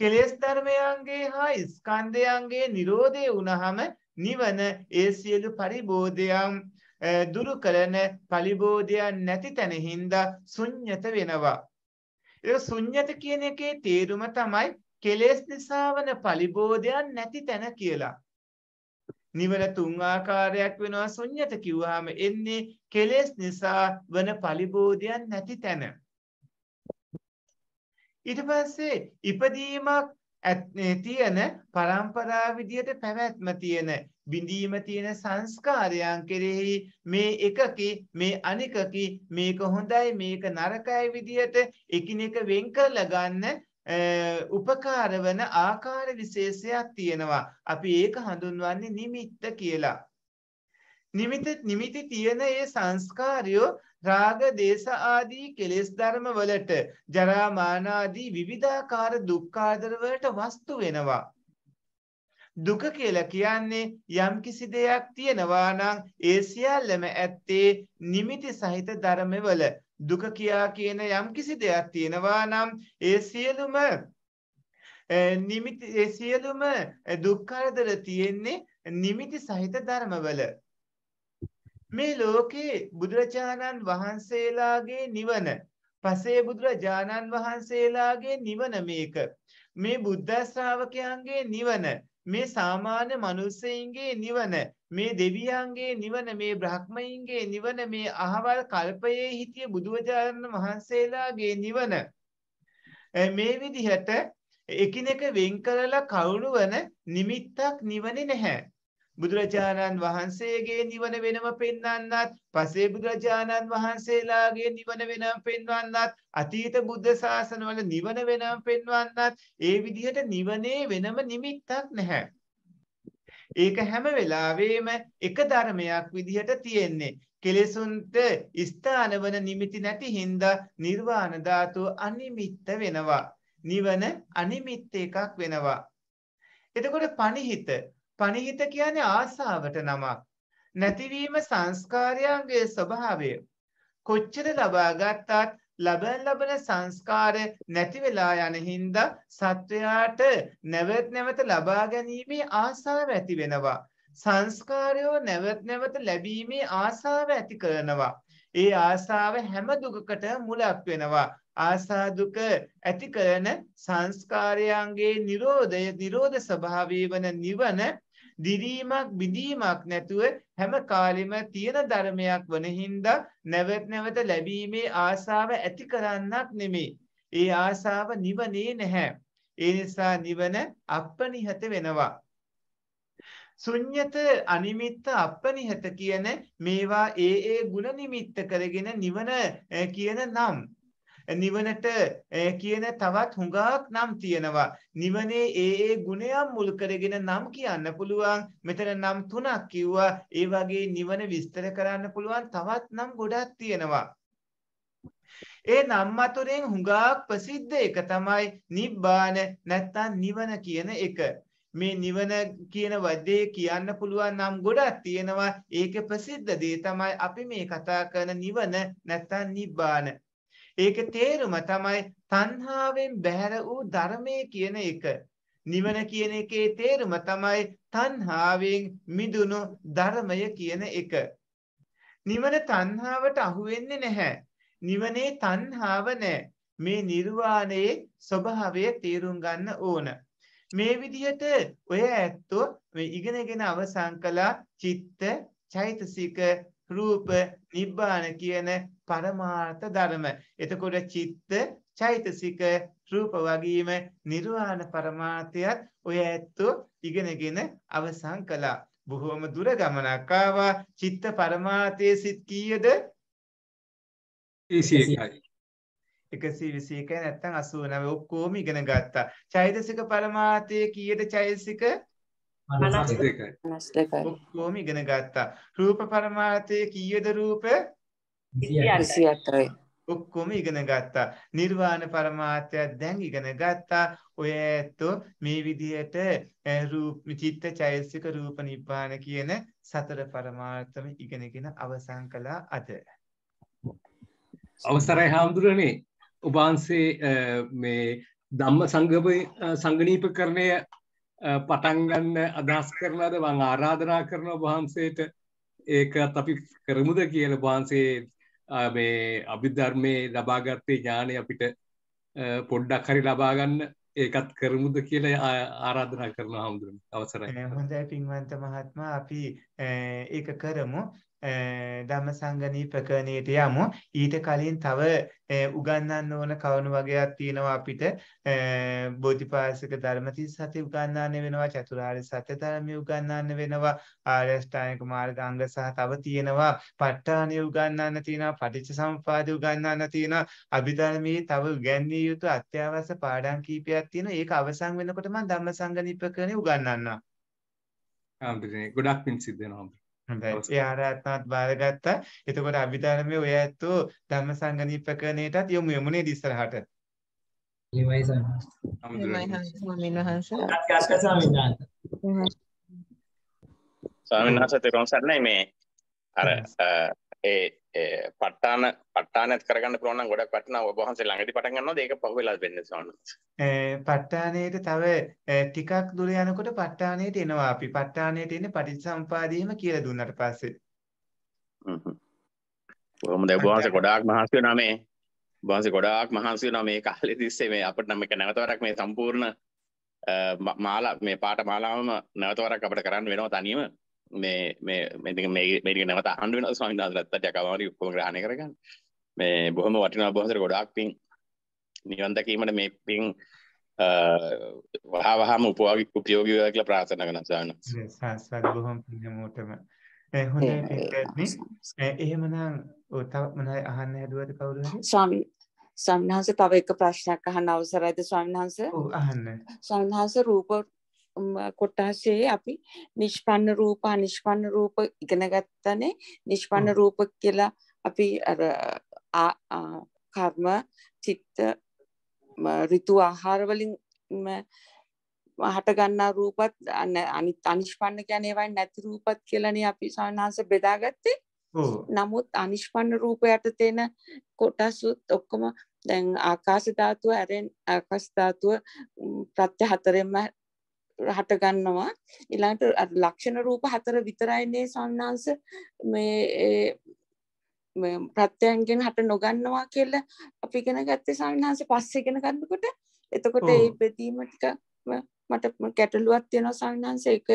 කෙලෙස් ධර්මයන්ගේ හා ස්කන්ධයන්ගේ Nirodhe වුණහම නිවන ඒ සියලු පරිබෝධයන් දුරු කරන පලිබෝධයක් නැති තැන හින්දා ශුන්්‍යත වෙනවා. ඒක ශුන්්‍යත කියන එකේ තේරුම තමයි කෙලෙස් නිසා වන පලිබෝධයක් නැති තැන කියලා. නිවන තුන් ආකාරයක් වෙනවා ශුන්්‍යත කිව්වහම එන්නේ කෙලෙස් නිසා වන පලිබෝධයක් නැති තැන. ඊට පස්සේ ඉපදීමක් තියෙන පරම්පරා විදියට පැවැත්ම තියෙන බිඳීම තියෙන සංස්කාරයන් කෙරෙහි මේ එකකි මේ අනිකකි මේක හොඳයි මේක නරකයි විදිහට එකිනෙක වෙන් කරලා ගන්න උපකාර වන ආකාර විශේෂයක් තියෙනවා. අපි ඒක හඳුන්වන්නේ නිමිත්ත කියලා. නිමිත නිමිති තියෙන ඒ සංස්කාරයෝ රාග දේශ ආදී කෙලෙස් ධර්ම වලට ජරා මාන ආදී විවිධාකාර දුක් ආදර වලට වස්තු වෙනවා. දුක කියලා කියන්නේ යම්කිසි දෙයක් තියෙනවා නම් ඒ සියල්ලම ඇත්තේ නිමිති සහිත ධර්මවල දුක කියා කියන යම්කිසි දෙයක් තියෙනවා නම් ඒ සියලුම නිමිති ඒ සියලුම දුක් කරදර තියෙන්නේ නිමිති සහිත ධර්මවල මේ ලෝකේ බුදුරජාණන් වහන්සේලාගේ නිවන පසේ බුදුරජාණන් වහන්සේලාගේ නිවන මේක මේ බුද්ධ ශ්‍රාවකයන්ගේ නිවන මේ සාමාන්‍ය මිනිසෙයින්ගේ නිවන මේ දෙවියන්ගේ නිවන මේ බ්‍රහ්මයින්ගේ නිවන මේ අහවල් කල්පයේ හිටිය බුදුවජාණන් වහන්සේලාගේ නිවන මේ විදිහට එකිනෙක වෙන් කරලා කවුණු වන නිමිත්තක් නිවනේ නැහැ බුදුරජාණන් වහන්සේගේ නිවන වෙනම පෙන්වන්නත් පසේ බුදුරජාණන් වහන්සේලාගේ නිවන වෙනම පෙන්වන්නත් අතීත බුද්ධ ශාසනවල නිවන වෙනම පෙන්වන්නත් ඒ විදිහට නිවනේ වෙනම නිමිත්තක් නැහැ. ඒක හැම වෙලාවෙම එක ධර්මයක් විදිහට තියෙන්නේ. කෙලෙසුන්ට ස්ථානවන නිමිති නැති හින්දා නිර්වාණ ධාතුව අනිමිත්ත වෙනවා. නිවන අනිමිත් එකක් වෙනවා. එතකොට පණිහිත පණිහිත කියන්නේ ආසාවට නමක්. නැතිවීම සංස්කාරයන්ගේ ස්වභාවය. කොච්චර ලබා ගත්තත් ලබන ලබන සංස්කාර නැති වෙලා යන හින්දා සත්වයාට නැවත නැවත ලබා ගැනීමේ ආසාව ඇති වෙනවා. සංස්කාරයෝ නැවත නැවත ලැබීමේ ආසාව ඇති කරනවා. ඒ ආසාව හැම දුකකට මුලක් වෙනවා. ආසා දුක ඇති කරන සංස්කාරයන්ගේ නිරෝධය නිරෝධ ස්වභාවය වන නිවන දිරීමක් බිඳීමක් නැතුව හැම කාලෙම තියෙන ධර්මයක් වන හින්දා නැවත නැවත ලැබීමේ ආසාව ඇති කරන්නක් නෙමෙයි. ඒ ආසාව නිවනේ නැහැ. ඒ නිසා නිවන අපනිහත වෙනවා. ශුන්්‍යත අනිමිත්ත අපනිහත කියන මේවා ඒ ඒ ಗುಣ නිමිත්ත කරගෙන නිවන කියන නම් නිවනට කියන තවත් හුඟක් නම් තියෙනවා. නිවනේ ඒ ඒ ගුණයන් මුල් කරගෙන නම් කියන්න පුළුවන්. මෙතන නම් තුනක් කිව්වා. ඒ වගේ නිවන විස්තර කරන්න පුළුවන් තවත් නම් ගොඩක් තියෙනවා. ඒ නම් අතුරෙන් හුඟක් ප්‍රසිද්ධ එක තමයි නිබ්බාන නැත්තම් නිවන කියන එක. මේ නිවන කියන වදේ කියන්න පුළුවන් නම් ගොඩක් තියෙනවා ඒක ප්‍රසිද්ධ දේ තමයි අපි මේ කතා කරන නිවන නැත්නම් නිබ්බාන ඒක තේරුම තමයි තණ්හාවෙන් බැහැර වූ ධර්මයේ කියන එක. නිවන කියන එකේ තේරුම තමයි තණ්හාවෙන් මිදුණු ධර්මය කියන එක. නිවන තණ්හාවට අහු වෙන්නේ නැහැ. නිවනේ තණ්හාව නැහැ. මේ නිර්වාණයේ ස්වභාවය තේරුම් ගන්න ඕන. මේ විදිහට ඔය ඇත්තෝ මේ ඉගෙනගෙන අවසන් කළා චිත්ත, චෛතසික, රූප නිබ්බාන කියන පරමාර්ථ ධර්ම. එතකොට චිත්ත චෛතසික රූප වගේම නිර්වාණ පරමාර්ථයත් ඔය ඇත්තෝ ඉගෙනගෙන අවසන් කළා. බොහෝම දුර ගමනක් ආවා. චිත්ත පරමාර්ථයේ සිත් කීයද? 121යි. 121 නැත්නම් 89 ඔක්කොම ඉගෙන ගත්තා. චෛතසික පරමාර්ථයේ කීයද චෛතසික? මනස් දෙකයි. මනස් දෙකයි. ඔක්කොම ඉගෙන ගත්තා. රූප පරමාර්ථයේ කීයද රූප? 24යි. ඔක්කොම ඉගෙන ගත්තා. නිර්වාණ පරමාර්ථය දැන් ඉගෙන ගත්තා. ඔය ඇත්තෝ මේ විදිහට රූප චිත්ත චෛතසික රූප නිබ්බාන කියන සතර පරමාර්ථම ඉගෙනගෙන අවසන් කළා අද. අවසරයි හාමුදුරනේ. ඔබ වහන්සේ මේ ධම්ම සංගමේ සංගණීපකරණය පටන්ගන්න අදහස් කරනද වං ආරාධනා කරන වහන්සේට ඒකත් අපි කරමුද කියල වහන්සේ මේ අභිධර්මය ලබාගත්තේ ඥානය අපිට පොඩ්ඩක් හරි ලබාගන්න ඒකත් කරමුද කියල ආරාධනා කරන හාමුදුරන් අවසරයි හොඳයි පින්වන්ත මහත්ම අපි ඒක කරමු ධම්මසංගණී ප්‍රකරණයට යමු. ඊට කලින් තව උගන්වන්න ඕන කවුණු වගේක් තියෙනවා අපිට බෝධිපාශක ධර්ම 37 උගන්වන්න වෙනවා චතුරාර්ය සත්‍ය ධර්මය උගන්වන්න වෙනවා ආර්ය අෂ්ටාංගික මාර්ග අංග සහ තව තියෙනවා ප ဋ ාණිය උගන්වන්න තියෙනවා පටිච්ච සමුප්පාද උගන්වන්න තියෙනවා අභිධර්මයේ තව උගන්විය යුතු අත්‍යවශ්‍ය පාඩම් කීපයක් තියෙනවා ඒක අවසන් වෙනකොට මම ධම්මසංගණී ප්‍රකරණය උගන්වන්නම්. ආම්බරේ ගොඩක් පිං සිද්ධ වෙනවා හොඳයි. එයාට ආත්මවත් බාරගත්තා. එතකොට අභිධර්මයේ ඔය ඇත්තෝ ධම්මසංගණී ප්‍රකරණයටත් යොමු යමු නේද ඉස්සරහට. නිමයි සර්. ස්වාමීන් වහන්සේ. ස්වාමීන් වහන්සේ. ස්වාමීන් වහන්සේ තේරුම් ගන්න මේ අර ඒ ප ဋ ාන ප ဋ ානත් කරගන්න පුළුවන් නම් ගොඩක් වටිනවා ඔබ වහන්සේ ළඟදී පටන් ගන්නවා ඒක පහු වෙලා වෙන්නේ සවනස් ප ဋ ානයේට තව ටිකක් දුර යනකොට ප ဋ ානයට එනවා අපි ප ဋ ානයට එන්නේ පටිච්චසම්පාදීම කියලා දුන්නාට පස්සේ හ්ම් කොහොමද ඔබ වහන්සේ ගොඩාක් මහන්සි වෙනා මේ ඔබ වහන්සේ ගොඩාක් මහන්සි වෙනා මේ කාලේ තිස්සේ මේ අපිට නම් එක නැවත වරක් මේ සම්පූර්ණ මාලා මේ පාට මාලාවම නැවත වරක් අපිට කරන්න වෙනවා තනියම මේ මේ මේක නැවත අන්ුවෙන ස්වාමිදාදරත්තට යකවාරි උක්කම ග්‍රහණය කරගන්න මේ බොහොම වටිනා බොහොසර ගොඩාක් පින් නිවන් දැකීමට මේ පින් වහා වහාම උපයෝගී උපයෝගී වේවා කියලා ප්‍රාර්ථනා කරනවා ස්වාමීන් වහන්සේ බොහොම පින් හැමෝටම හොඳයි පින්කත්නි එහෙමනම් තව මොනවද අහන්න හැදුවද කවුරු හරි ස්වාමී ස්වාමීන් වහන්සේ තව එක ප්‍රශ්නයක් අහන්න අවසරයිද ස්වාමීන් වහන්සේ ඔව් අහන්න ස්වාමීන් වහන්සේ රූප කොටාසේ අපි නිෂ්පන්න රූප අනිෂ්පන්න රූප ඉගෙන ගත්තනේ නිෂ්පන්න රූප කියලා අපි අර කර්ම චිත්ත ඍතු ආහාර වලින් හට ගන්නා රූපත් අනිත් අනිෂ්පන්න කියන්නේ ඒවා නැති රූපත් කියලානේ අපි සාමාන්‍යස බෙදාගත්තේ නමුත් අනිෂ්පන්න රූපයට තේන කොටසුත් ඔක්කොම දැන් ආකාශ ධාතුව ඇරෙන් ආකාශ ධාතුව ප්‍රත්‍ය හතරෙන්ම හට ගන්නවා ඊළඟට ලක්ෂණ රූප හතර විතරයිනේ සන්නාංශ මේ ප්‍රත්‍යයන්ගෙන් හට නොගන්නවා කියලා අපි ඉගෙන ගත්තේ සන්නාංශ පස්සේ ඉගෙන ගන්නකොට එතකොට ඒ බෙදීම ටික මට ගැටලුවක් තියෙනවා සන්නාංශ ඒක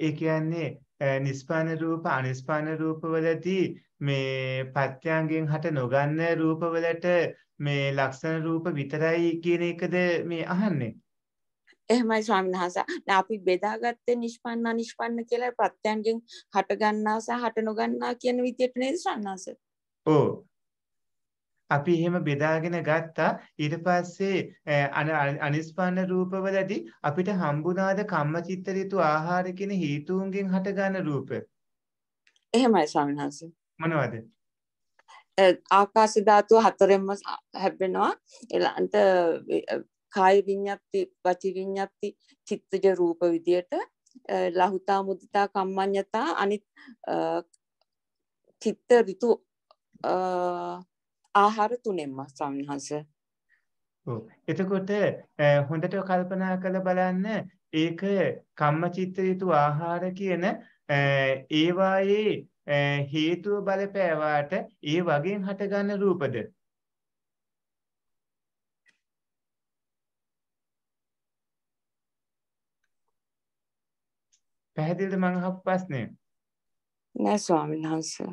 ඒ කියන්නේ නිස්පාන රූප අනිස්පාන රූපවලදී මේ පත්‍යංගෙන් හට නොගන්න රූපවලට මේ ලක්ෂණ රූප විතරයි කියන එකද මේ අහන්නේ එහෙමයි ස්වාමීන් වහන්සේ. දැන් අපි බෙදාගත්තේ නිෂ්පන්න අනිෂ්පන්න කියලා ප්‍රත්‍යයන්ගෙන් හට ගන්නා සහ හට නොගන්නා කියන විදියට නේද ස්වාමීන් වහන්සේ? ඔව්. අපි එහෙම බෙදාගෙන ගත්තා ඊට පස්සේ අනිස්පන්න රූපවලදී අපිට හම්බුණාද කම්මචිත්ත ඍතු ආහාර කියන හේතුන්ගෙන් හටගන්න රූප එහෙමයි ස්වාමීන් වහන්සේ මොනවද ආකාශ ධාතුව හතරෙන්ම හැබෙනවා ඊළඟට කාය විඤ්ඤාති වචි විඤ්ඤාති චිත්තජ රූප විදියට ලහුතා මුදිතා කම්මඤ්ඤතා අනිත් චිත්ත ඍතු ආහාර තුනෙන්ම සමිංහස. එතකොට හොඳට කල්පනා කළ බලන්න ඒක කම්මචිත්ත යුතු ආහාර කියන ඒවායේ හේතුව බලපෑවාට ඒ වගේ හටගන්න රූපද පැහැදිලිද මං අහපු ප්‍රශ්නේ නෑ ස්වාමීන් වහන්සේ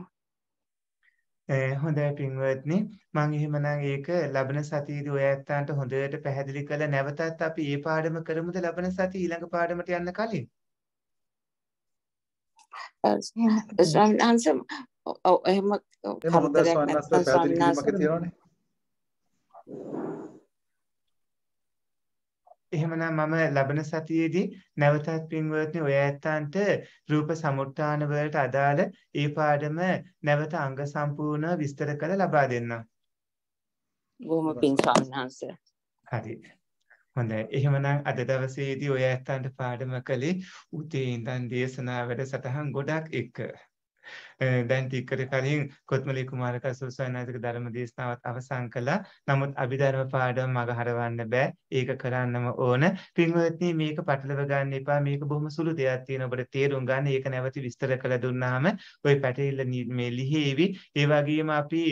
හොඳයි පින්වත්නි මම එහෙමනම් ඒක ලබන සතියේදී ඔය ඇත්තන්ට හොඳට පැහැදිලි කළ නැවතත් අපි ඒ පාඩම කරමුද ලබන සතිය ඊළඟ පාඩමට යන්න කලින් ස්වාමීන් එහෙම කරදරයක් නැත්නම් ස්වාමීන් වහන්සේ එහෙමනම් මම ලබන සතියේදී නැවතත් පින්වත්නි ඔය ඇත්තන්ට රූප සමුත්ථාන වලට අදාළ ඒ පාඩම නැවත අංග සම්පූර්ණ විස්තර කළ ලබා දෙන්නම්. බොහොම පින් ස්වාමීන් හරි. හොඳයි. එහෙමනම් අද දවසේදී ඔය ඇත්තන්ට පාඩම කළේ උදේ ඉඳන් දේශනාවට සටහන් ගොඩක් එක. දැන් ටිකකට කලින් කොත්මලී කුමාර කසූ සයනාතික ධර්ම දේශනාවත් අවසන් කළා. නමුත් අභිධර්ම පාඩම මග හරවන්න බෑ. ඒක කරන්නම ඕන. පින්වත්නි මේක පටලව ගන්න එපා. මේක බොහොම සුළු දෙයක් තියෙන ඔබට තේරුම් ගන්න. ඒක නැවත විස්තර කළ දුන්නාම ওই පැටලිල්ල මේ ලිහිවි. ඒ වගේම අපි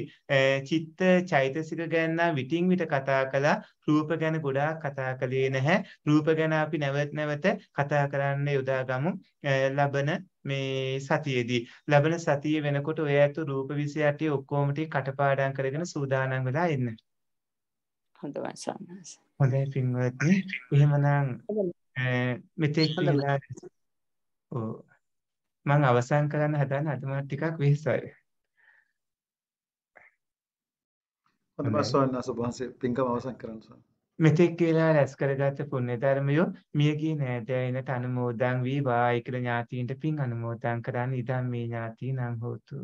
චිත්ත චෛතසික ගැන විටින් විට කතා කළා. රූප ගැන ගොඩාක් කතා කළේ නැහැ. රූප ගැන අපි නැවත නැවත කතා කරන්න යොදාගමු. ලබන මේ සතියේදී ලබන සතිය වෙනකොට ඔය ඇතු රූප 28 ඔක්කොම ටික කටපාඩම් කරගෙන සූදානම් වෙලා ඉන්න. හොඳයි සම්මාස. හොඳයි පින්වත්නි. එහෙමනම් මෙතෙක් කියලා ඔව් මම අවසන් කරන්න හදන අද මට ටිකක් වෙහෙසයි. හොඳයි සෝන්න සුභාංශ පින්කම අවසන් කරන්න සෝන්න. මෙතෙක් වේලා රැස් කරගත් පුණ්‍ය ධර්මයෝ මියගියේ නෑදෑයිනට අනුමෝදන් වේවා කියලා ඥාතීන්ට පින් අනුමෝදන් කරන් ඉදම් මේ ඥාතීනම් හෝතු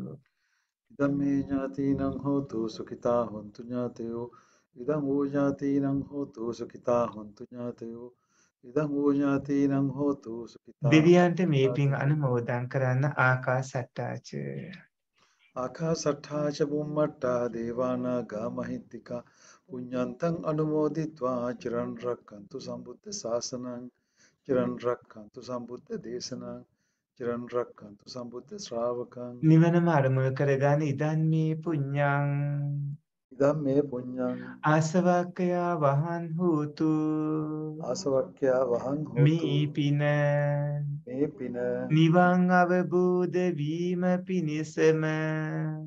ඉදම් මේ ඥාතීනම් හෝතු සුඛිතා හොන්තු ඥාතයෝ ඉදම් වූ ඥාතීනම් හෝතු සුඛිතා හොන්තු ඥාතයෝ ඉදම් වූ ඥාතීනම් හෝතු සුඛිතා දෙවියන්ට මේ පින් අනුමෝදන් කරන්න ආකාසට්ටාච ආකාසට්ටාච බුම්මට්ටා දේවානාගා මහිත්‍තිකා පුඤ්ඤන්තං අනුමෝදිත්වා චිරන් රක්කන්තු සම්බුද්ධ ශාසනං චිරන් රක්කන්තු සම්බුද්ධ දේශනං චිරන් රක්කන්තු සම්බුද්ධ ශ්‍රාවකං නිවනම අරමුණු කරගන්න ඉදන් මේ පුඤ්ඤං ඉදන් මේ පුඤ්ඤං ආසවක්ඛයා වහන් හූතු ආසවක්ඛයා වහන් හූතු මේ පින මේ පින නිවන් අවබෝධ වීම පිණිසම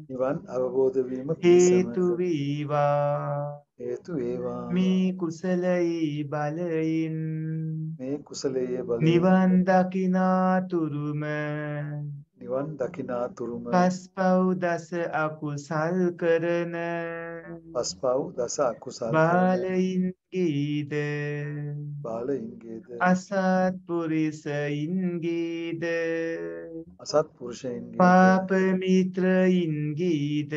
නිවන් අවබෝධ වීම හේතු වේවා හේතු වේවා මේ කුසලයේ බලයෙන් මේ කුසලයේ බලයෙන් නිවන් දකිනා තුරුම නිවන් දකිනා තුරුම පස්පව් දස අකුසල් කරන පස්පව් දස අකුසල් බාලයින් ගීද බාලයින්ගේද අසත්පුරිසයින්ගේද අසත්පුරුෂයින්ගේ පාපමිත්‍රයින්ගේද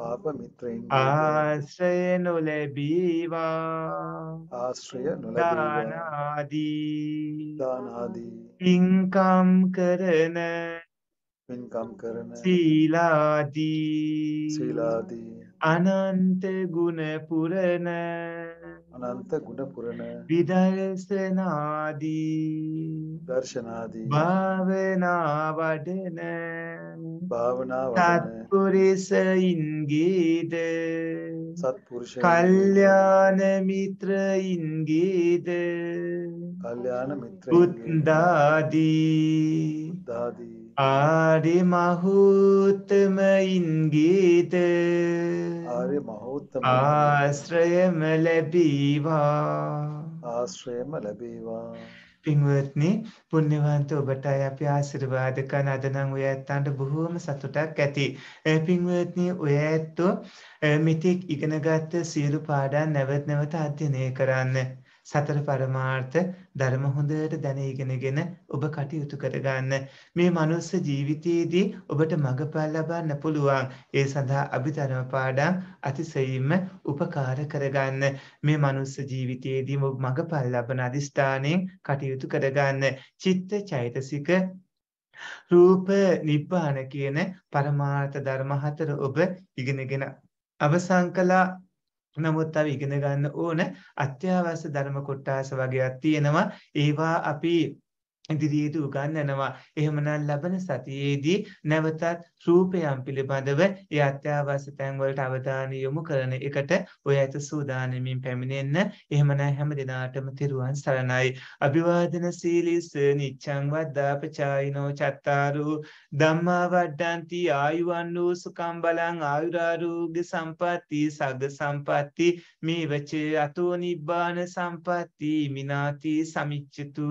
පාපමිත්‍රයින් ආශ්‍රය නොලැබීවා ආශ්‍රය නොලැබීවා දානාදී දානාදී පින්කම් කරන පින්කම් කරන සීලාදී සීලාදී අනන්ත ගුණ පුරණ අනන්ත ගුණ පුරණ විදර්ශනාදී දර්ශනාදී භාවනා වඩන භාවනා වඩන සත්පුරුෂයින්ගේද සත්පුරුෂ කල්යාණ මිත්‍රයින්ගේද කල්යාණ මිත්‍රයින්ගේ බුද්ධාදී බුද්ධාදී ආර්ය මහෝත්තමයින් ගීත ආර්ය මහෝත්තම ආශ්‍රයම ලැබීවා ආශ්‍රයම ලැබීවා පින්වත්නි පුණ්‍යවන්ත ඔබට අපි ආශිර්වාද කරන අද නම් ඔය ඇත්තන්ට බොහෝම සතුටක් ඇති. පින්වත්නි ඔය ඇත්තෝ මෙතෙක් ඉගෙනගත්ත සියලු පාඩම් නැවත නැවත අධ්‍යයනය කරන්න. සතර පරමාර්ථ ධර්ම හොඳට දැන ඉගෙනගෙන ඔබ කටයුතු කරගන්න. මේ මනුස්ස ජීවිතයේදී ඔබට මඟපල් ලබන්න පුළුවන්. ඒ සඳහා අභිධර්ම පාඩම් අතිශයින්ම උපකාර කරගන්න. මේ මනුස්ස ජීවිතයේදී ඔබ මඟපල් ලබන අදිස්ථානයෙන් කටයුතු කරගන්න. චිත්ත චෛතසික රූප නිබ්බාන කියන පරමාර්ථ ධර්ම හතර ඔබ ඉගෙනගෙන අවසන් කළා නමුත් අපි ඉගෙන ගන්න ඕන අත්‍යවශ්‍ය ධර්ම කොටස වගේක් තියෙනවා. ඒවා අපි ඉදිරියේදී උගන්වනවා එහෙමනම් ලබන සතියේදී නැවතත් රූපයන් පිළිබඳව ඒ අත්‍යවශ්‍ය තැන් වලට අවධානය යොමු කරන එකට ඔය ඇත සූදානමින් පැමිණෙන්න එහෙමනම් හැම දිනාටම තිරුවන් සරණයි අභිවාදන සීලිස නිච්ඡං වද්දාපචායිනෝ චත්තාරු ධම්මා වඩ්ඩಂತಿ ආයුවන් වූ සුකම් බලං ආයුරාරෝග්‍ය සම්පatti සග්ග සම්පatti මේවච අතෝ නිබ්බාන සම්පatti මිනාති සමිච්ඡතු